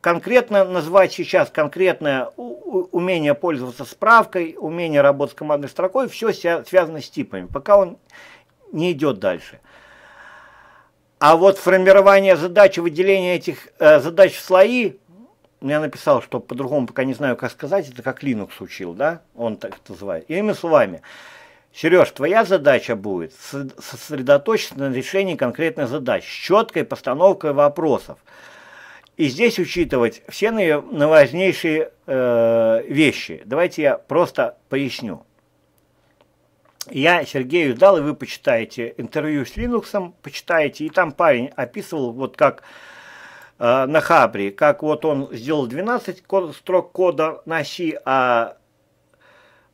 A: конкретно назвать сейчас конкретное умение пользоваться справкой, умение работать с командной строкой, все связано с типами, пока он не идет дальше. А вот формирование задач, выделение этих э, задач в слои, ну, я написал, что по-другому пока не знаю, как сказать, это как Linux учил, да, он так это называет. с вами, Сереж, твоя задача будет сосредоточиться на решении конкретных задач с четкой постановкой вопросов. И здесь учитывать все наиважнейшие э, вещи. Давайте я просто поясню я Сергею дал, и вы почитаете интервью с Linux, почитаете, и там парень описывал, вот как э, на Хабре, как вот он сделал 12 код, строк кода на C, а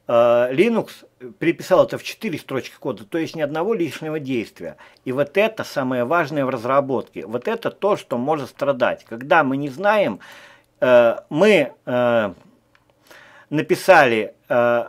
A: э, Linux переписал это в 4 строчки кода, то есть ни одного лишнего действия. И вот это самое важное в разработке, вот это то, что может страдать. Когда мы не знаем, э, мы э, написали э,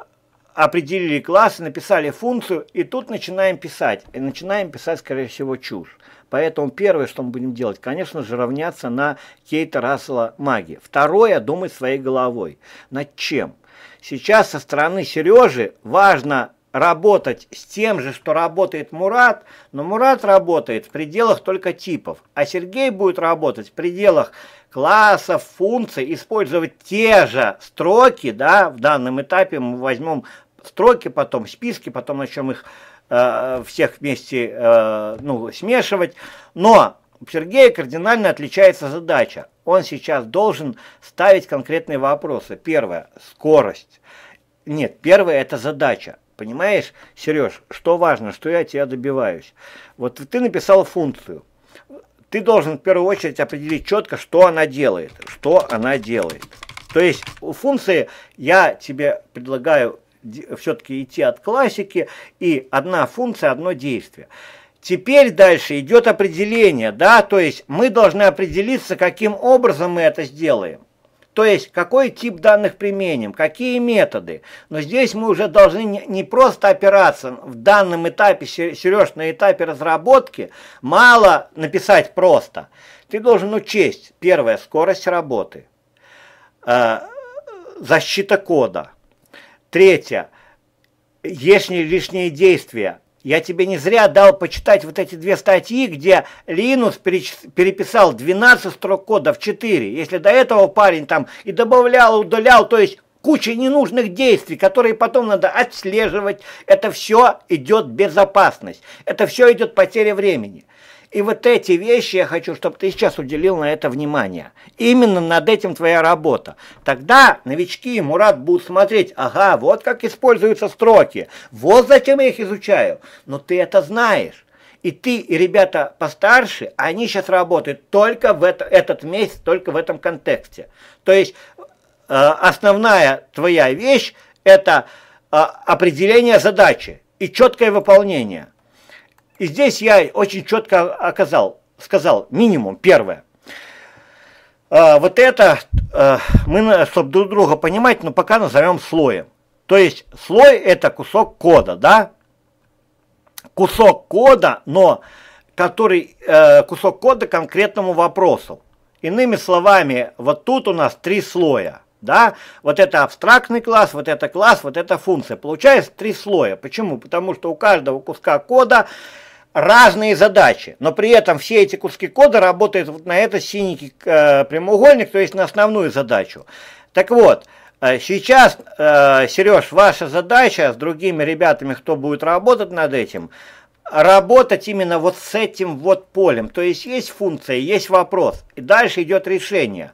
A: определили класс, написали функцию, и тут начинаем писать. И начинаем писать, скорее всего, чушь. Поэтому первое, что мы будем делать, конечно же, равняться на Кейта Рассела маги. Второе – думать своей головой. Над чем? Сейчас со стороны Сережи важно работать с тем же, что работает Мурат, но Мурат работает в пределах только типов, а Сергей будет работать в пределах классов, функций, использовать те же строки, да, в данном этапе мы возьмем строки, потом списки, потом начнем их э, всех вместе э, ну, смешивать. Но у Сергея кардинально отличается задача. Он сейчас должен ставить конкретные вопросы. Первое – скорость. Нет, первое – это задача. Понимаешь, Сереж, что важно, что я тебя добиваюсь. Вот ты написал функцию. Ты должен в первую очередь определить четко, что она делает. Что она делает. То есть у функции я тебе предлагаю все-таки идти от классики, и одна функция, одно действие. Теперь дальше идет определение, да, то есть мы должны определиться, каким образом мы это сделаем. То есть, какой тип данных применим, какие методы. Но здесь мы уже должны не просто опираться в данном этапе, Сереж, на этапе разработки, мало написать просто. Ты должен учесть, первое, скорость работы, э, защита кода – Третье. Есть лишние действия. Я тебе не зря дал почитать вот эти две статьи, где Линус переписал 12 строк кода в 4. Если до этого парень там и добавлял, удалял, то есть куча ненужных действий, которые потом надо отслеживать, это все идет безопасность, это все идет потеря времени. И вот эти вещи я хочу, чтобы ты сейчас уделил на это внимание. Именно над этим твоя работа. Тогда новички и Мурат будут смотреть, ага, вот как используются строки, вот зачем я их изучаю. Но ты это знаешь. И ты, и ребята постарше, они сейчас работают только в это, этот месяц, только в этом контексте. То есть э, основная твоя вещь – это э, определение задачи и четкое выполнение – и здесь я очень четко оказал, сказал, минимум, первое. А, вот это а, мы, чтобы друг друга понимать, но пока назовем слоем. То есть слой это кусок кода, да? Кусок кода, но который э, кусок кода конкретному вопросу. Иными словами, вот тут у нас три слоя. Да? Вот это абстрактный класс, вот это класс, вот это функция. Получается три слоя. Почему? Потому что у каждого куска кода разные задачи, но при этом все эти куски кода работают вот на этот синенький э, прямоугольник, то есть на основную задачу. Так вот, э, сейчас, э, Сереж, ваша задача с другими ребятами, кто будет работать над этим, работать именно вот с этим вот полем. То есть есть функция, есть вопрос, и дальше идет решение.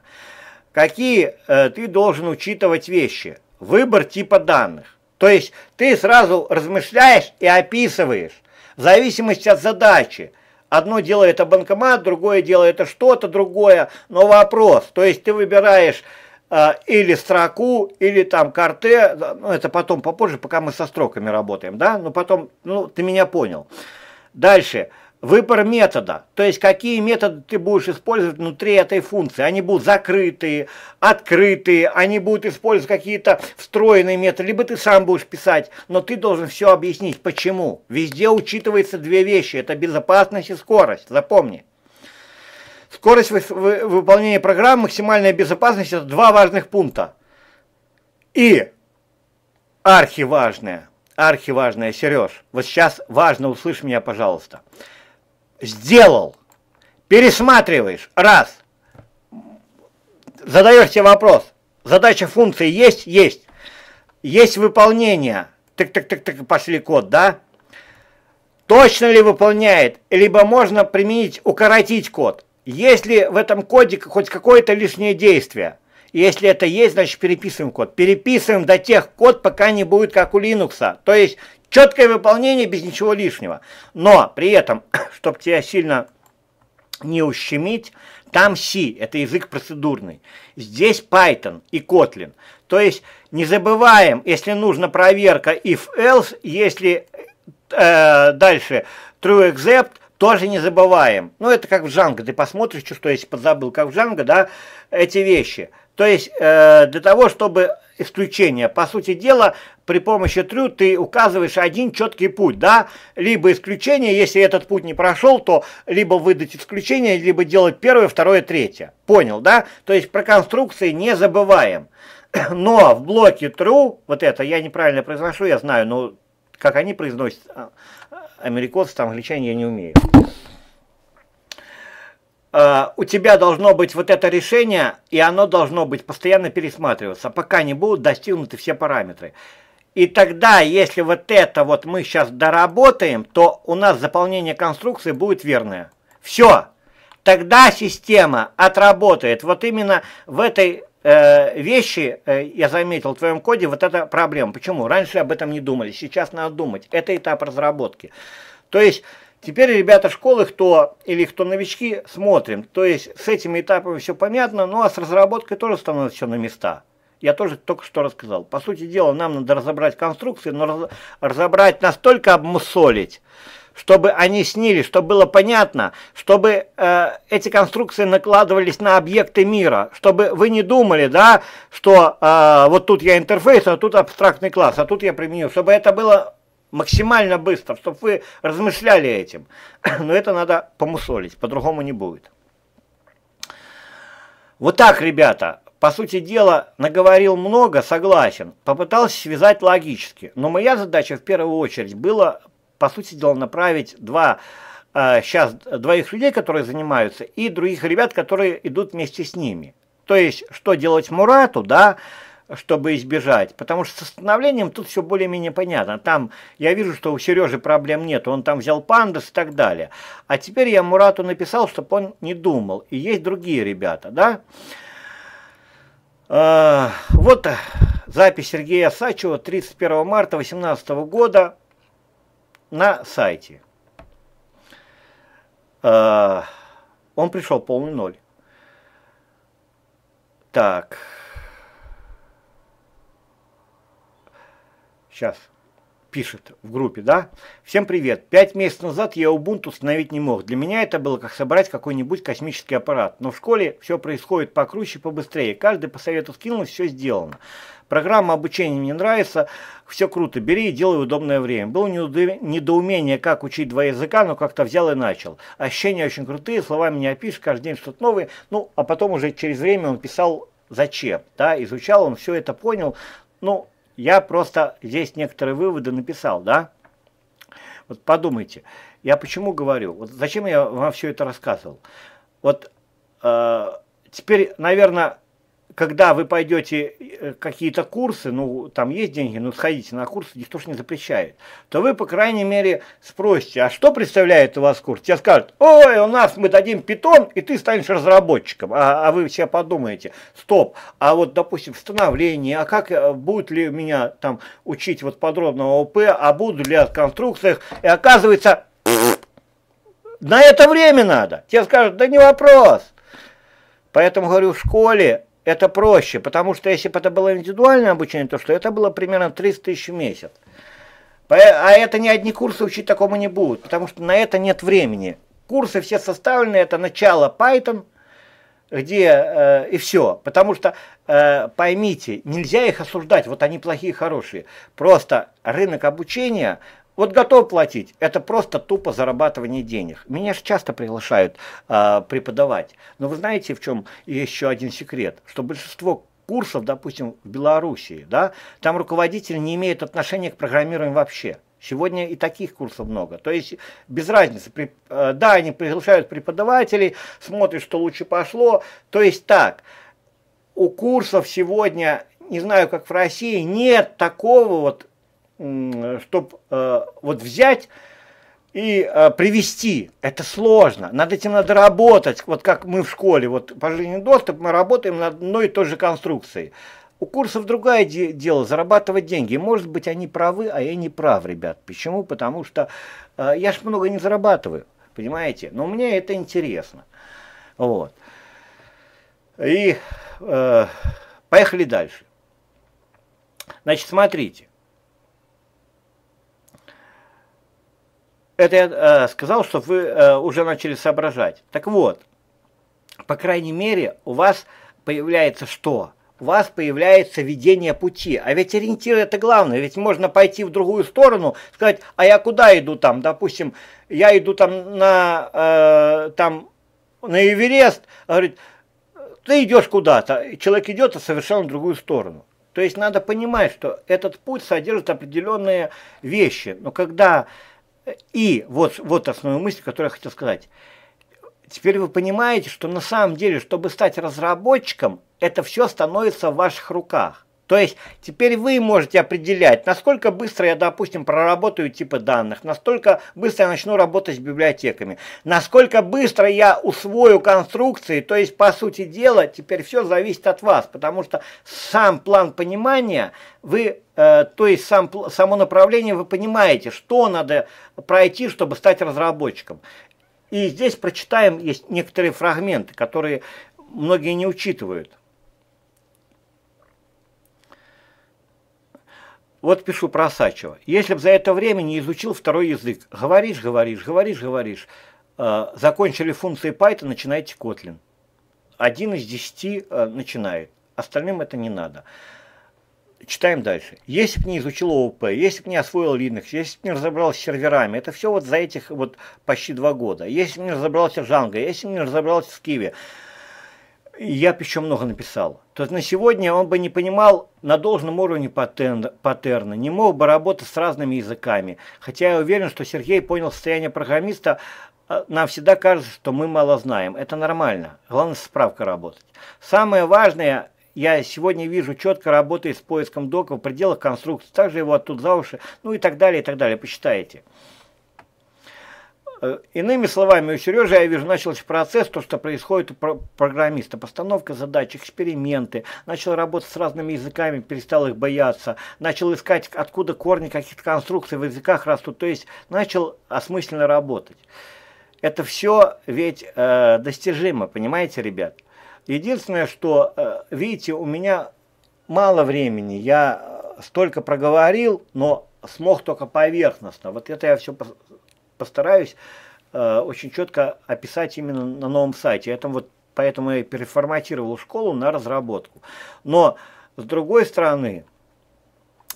A: Какие ты должен учитывать вещи? Выбор типа данных. То есть ты сразу размышляешь и описываешь, в зависимости от задачи. Одно дело это банкомат, другое дело это что-то другое, но вопрос. То есть ты выбираешь э, или строку, или там карте, э, ну это потом попозже, пока мы со строками работаем, да, но ну, потом, ну ты меня понял. Дальше. Дальше выбор метода, то есть какие методы ты будешь использовать внутри этой функции. Они будут закрытые, открытые, они будут использовать какие-то встроенные методы, либо ты сам будешь писать, но ты должен все объяснить, почему. Везде учитываются две вещи, это безопасность и скорость, запомни. Скорость вы, вы, выполнения программ, максимальная безопасность – это два важных пункта. И архиважное, архиважное, Сереж, вот сейчас важно, услышь меня, пожалуйста – сделал, пересматриваешь, раз, задаешь себе вопрос, задача функции есть? Есть. Есть выполнение, так-так-так-так, пошли код, да? Точно ли выполняет, либо можно применить, укоротить код. Есть ли в этом коде хоть какое-то лишнее действие? Если это есть, значит переписываем код. Переписываем до тех код, пока не будет как у Linux. То есть Четкое выполнение без ничего лишнего. Но при этом, чтобы тебя сильно не ущемить, там C, это язык процедурный. Здесь Python и Kotlin. То есть не забываем, если нужна проверка if-else, если э, дальше true except, тоже не забываем. Ну, это как в Django. Ты посмотришь, что, если подзабыл, как в Django, да, эти вещи – то есть э, для того, чтобы исключение, по сути дела, при помощи трю ты указываешь один четкий путь, да, либо исключение, если этот путь не прошел, то либо выдать исключение, либо делать первое, второе, третье. Понял, да? То есть про конструкции не забываем. Но в блоке true, вот это я неправильно произношу, я знаю, но как они произносят, а, а, американцы, там, англичане, я не умею. Э, у тебя должно быть вот это решение, и оно должно быть постоянно пересматриваться, пока не будут достигнуты все параметры. И тогда, если вот это вот мы сейчас доработаем, то у нас заполнение конструкции будет верное. Все. Тогда система отработает. Вот именно в этой э, вещи, э, я заметил в твоем коде, вот эта проблема. Почему? Раньше об этом не думали, сейчас надо думать. Это этап разработки. То есть Теперь, ребята, школы, кто или кто новички, смотрим. То есть с этими этапами все понятно, ну а с разработкой тоже становится все на места. Я тоже только что рассказал. По сути дела, нам надо разобрать конструкции, но раз, разобрать настолько обмусолить, чтобы они снились, чтобы было понятно, чтобы э, эти конструкции накладывались на объекты мира, чтобы вы не думали, да, что э, вот тут я интерфейс, а тут абстрактный класс, а тут я применил, чтобы это было максимально быстро, чтобы вы размышляли этим. Но это надо помусолить, по-другому не будет. Вот так, ребята, по сути дела, наговорил много, согласен, попытался связать логически. Но моя задача в первую очередь была, по сути дела, направить два сейчас э, двоих людей, которые занимаются, и других ребят, которые идут вместе с ними. То есть, что делать Мурату, да, чтобы избежать. Потому что с остановлением тут все более-менее понятно. Там я вижу, что у Сережи проблем нет, он там взял пандус и так далее. А теперь я Мурату написал, чтобы он не думал. И есть другие ребята, да? Э, вот запись Сергея Сачева 31 марта 2018 года на сайте. Э, он пришел полный ноль. Так... сейчас пишет в группе, да? Всем привет. Пять месяцев назад я Ubuntu установить не мог. Для меня это было как собрать какой-нибудь космический аппарат. Но в школе все происходит покруче, побыстрее. Каждый по совету скинул, все сделано. Программа обучения мне нравится, все круто, бери и делай в удобное время. Было недоумение, как учить два языка, но как-то взял и начал. Ощущения очень крутые, словами не опишешь, каждый день что-то новое. Ну, а потом уже через время он писал зачем, да, изучал, он все это понял, ну, я просто здесь некоторые выводы написал, да? Вот подумайте, я почему говорю, вот зачем я вам все это рассказывал? Вот э, теперь, наверное, когда вы пойдете э, какие-то курсы, ну, там есть деньги, ну, сходите на курсы, никто же не запрещает, то вы, по крайней мере, спросите, а что представляет у вас курс? Тебе скажут, ой, у нас мы дадим питон, и ты станешь разработчиком. А, а вы все подумаете, стоп, а вот, допустим, становление, а как э, будет ли меня там учить вот подробно ОП, а буду ли о конструкциях, и оказывается, на это время надо. Тебе скажут, да не вопрос. Поэтому, говорю, в школе это проще, потому что если бы это было индивидуальное обучение, то что это было примерно 300 тысяч в месяц. А это ни одни курсы учить такому не будут, потому что на это нет времени. Курсы все составлены, это начало Python, где э, и все. Потому что, э, поймите, нельзя их осуждать, вот они плохие, хорошие. Просто рынок обучения вот готов платить. Это просто тупо зарабатывание денег. Меня же часто приглашают э, преподавать. Но вы знаете, в чем еще один секрет? Что большинство курсов, допустим, в Белоруссии, да, там руководитель не имеет отношения к программированию вообще. Сегодня и таких курсов много. То есть без разницы. При, э, да, они приглашают преподавателей, смотрят, что лучше пошло. То есть так, у курсов сегодня, не знаю, как в России, нет такого вот чтобы э, вот взять и э, привести. Это сложно. Над этим надо работать. Вот как мы в школе, вот пожизненный доступ, мы работаем над одной и той же конструкцией. У курсов другое де дело, зарабатывать деньги. Может быть, они правы, а я не прав, ребят. Почему? Потому что э, я ж много не зарабатываю, понимаете? Но мне это интересно. Вот. И э, поехали дальше. Значит, смотрите. Это я э, сказал, чтобы вы э, уже начали соображать. Так вот, по крайней мере, у вас появляется что? У вас появляется видение пути. А ведь ориентир это главное. Ведь можно пойти в другую сторону, сказать, а я куда иду там? Допустим, я иду там на, э, там, на Эверест. А говорит, ты идешь куда-то. Человек идет совершенно в другую сторону. То есть надо понимать, что этот путь содержит определенные вещи. Но когда и вот, вот основную мысль, которую я хотел сказать. Теперь вы понимаете, что на самом деле, чтобы стать разработчиком, это все становится в ваших руках. То есть теперь вы можете определять, насколько быстро я, допустим, проработаю типы данных, насколько быстро я начну работать с библиотеками, насколько быстро я усвою конструкции, то есть, по сути дела, теперь все зависит от вас, потому что сам план понимания вы э, то есть сам, само направление вы понимаете, что надо пройти, чтобы стать разработчиком. И здесь прочитаем есть некоторые фрагменты, которые многие не учитывают. Вот пишу про Осачева. Если бы за это время не изучил второй язык, говоришь, говоришь, говоришь, говоришь, э, закончили функции Python, начинайте Kotlin. Один из десяти э, начинает, остальным это не надо. Читаем дальше. Если бы не изучил ООП, если бы не освоил Linux, если бы не разобрался с серверами, это все вот за этих вот почти два года. Если бы не разобрался с Django, если бы не разобрался с Kiwi, я еще много написал, то на сегодня он бы не понимал на должном уровне паттерна, не мог бы работать с разными языками. Хотя я уверен, что Сергей понял состояние программиста, а, нам всегда кажется, что мы мало знаем. Это нормально. Главное, справка работать. Самое важное, я сегодня вижу четко работает с поиском доков, в пределах конструкции, также его оттуда за уши, ну и так далее, и так далее. Почитайте. Э, иными словами, у Сережи я вижу, начался процесс, то, что происходит у программиста. Постановка задач, эксперименты. Начал работать с разными языками, перестал их бояться. Начал искать, откуда корни каких-то конструкций в языках растут. То есть начал осмысленно работать. Это все ведь э, достижимо, понимаете, ребят? Единственное, что, э, видите, у меня мало времени. Я столько проговорил, но смог только поверхностно. Вот это я все постараюсь э, очень четко описать именно на новом сайте. Это вот поэтому я переформатировал школу на разработку. Но с другой стороны,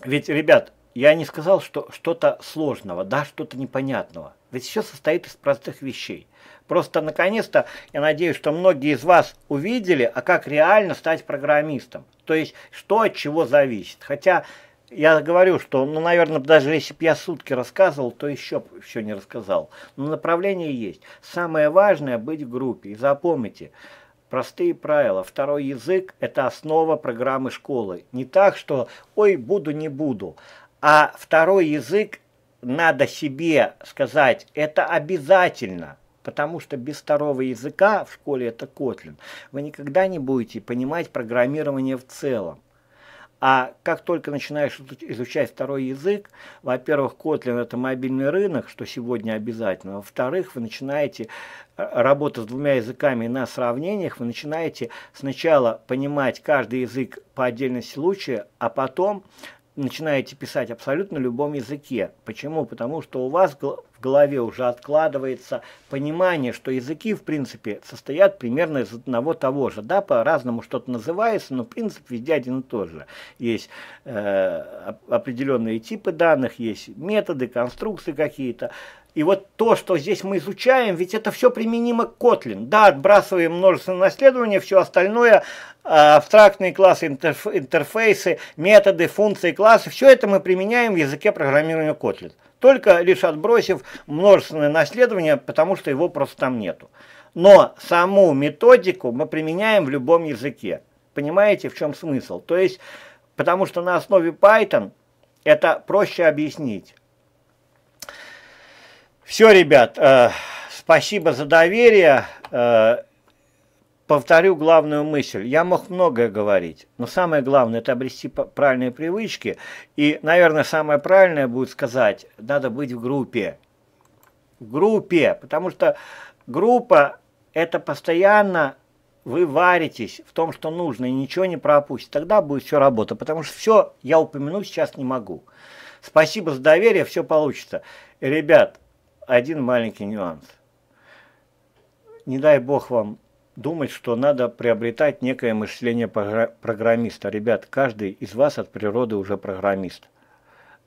A: ведь, ребят, я не сказал, что что-то сложного, да, что-то непонятного. Ведь все состоит из простых вещей. Просто, наконец-то, я надеюсь, что многие из вас увидели, а как реально стать программистом. То есть, что от чего зависит. Хотя я говорю, что, ну, наверное, даже если бы я сутки рассказывал, то еще все не рассказал. Но направление есть. Самое важное – быть в группе. И запомните, простые правила. Второй язык – это основа программы школы. Не так, что «ой, буду, не буду». А второй язык надо себе сказать, это обязательно – потому что без второго языка в школе это котлин. вы никогда не будете понимать программирование в целом. А как только начинаешь изучать второй язык, во-первых, Kotlin – это мобильный рынок, что сегодня обязательно. Во-вторых, вы начинаете э, работу с двумя языками на сравнениях, вы начинаете сначала понимать каждый язык по отдельности лучше, а потом начинаете писать абсолютно любом языке. Почему? Потому что у вас в голове уже откладывается понимание, что языки, в принципе, состоят примерно из одного того же. Да, по-разному что-то называется, но принцип везде один и тот же. Есть э, определенные типы данных, есть методы, конструкции какие-то. И вот то, что здесь мы изучаем, ведь это все применимо к Kotlin. Да, отбрасываем множественное наследование, все остальное, э, абстрактные классы, интерф интерфейсы, методы, функции, классы, все это мы применяем в языке программирования Kotlin. Только лишь отбросив множественное наследование, потому что его просто там нету. Но саму методику мы применяем в любом языке. Понимаете, в чем смысл? То есть, потому что на основе Python это проще объяснить. Все, ребят, э, спасибо за доверие. Э, повторю главную мысль. Я мог многое говорить, но самое главное – это обрести правильные привычки. И, наверное, самое правильное будет сказать – надо быть в группе. В группе, потому что группа – это постоянно вы варитесь в том, что нужно, и ничего не пропустите. Тогда будет все работа, потому что все я упомянуть сейчас не могу. Спасибо за доверие, все получится. Ребят, один маленький нюанс. Не дай бог вам думать, что надо приобретать некое мышление программиста. Ребят, каждый из вас от природы уже программист.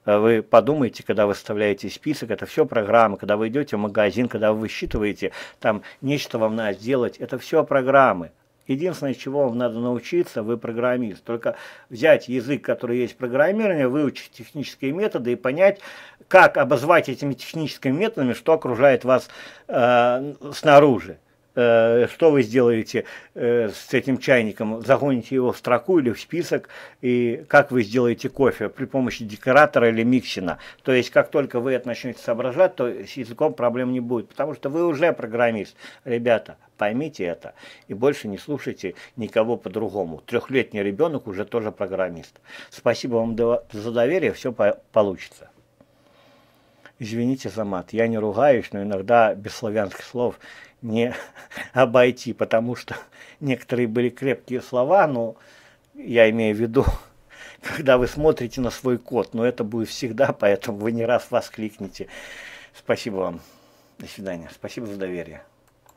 A: Э, вы подумайте, когда вы составляете список, это все программа, когда вы идете в магазин, когда вы высчитываете, там нечто вам надо сделать, это все программы. Единственное, чего вам надо научиться, вы программист. Только взять язык, который есть программирование, выучить технические методы и понять, как обозвать этими техническими методами, что окружает вас э, снаружи. Э, что вы сделаете э, с этим чайником, загоните его в строку или в список, и как вы сделаете кофе при помощи декоратора или миксина. То есть, как только вы это начнете соображать, то с языком проблем не будет, потому что вы уже программист. Ребята, поймите это и больше не слушайте никого по-другому. Трехлетний ребенок уже тоже программист. Спасибо вам за доверие, все получится. Извините за мат, я не ругаюсь, но иногда без славянских слов – не обойти, потому что некоторые были крепкие слова, но я имею в виду, когда вы смотрите на свой код, но это будет всегда, поэтому вы не раз воскликнете. Спасибо вам. До свидания. Спасибо за доверие.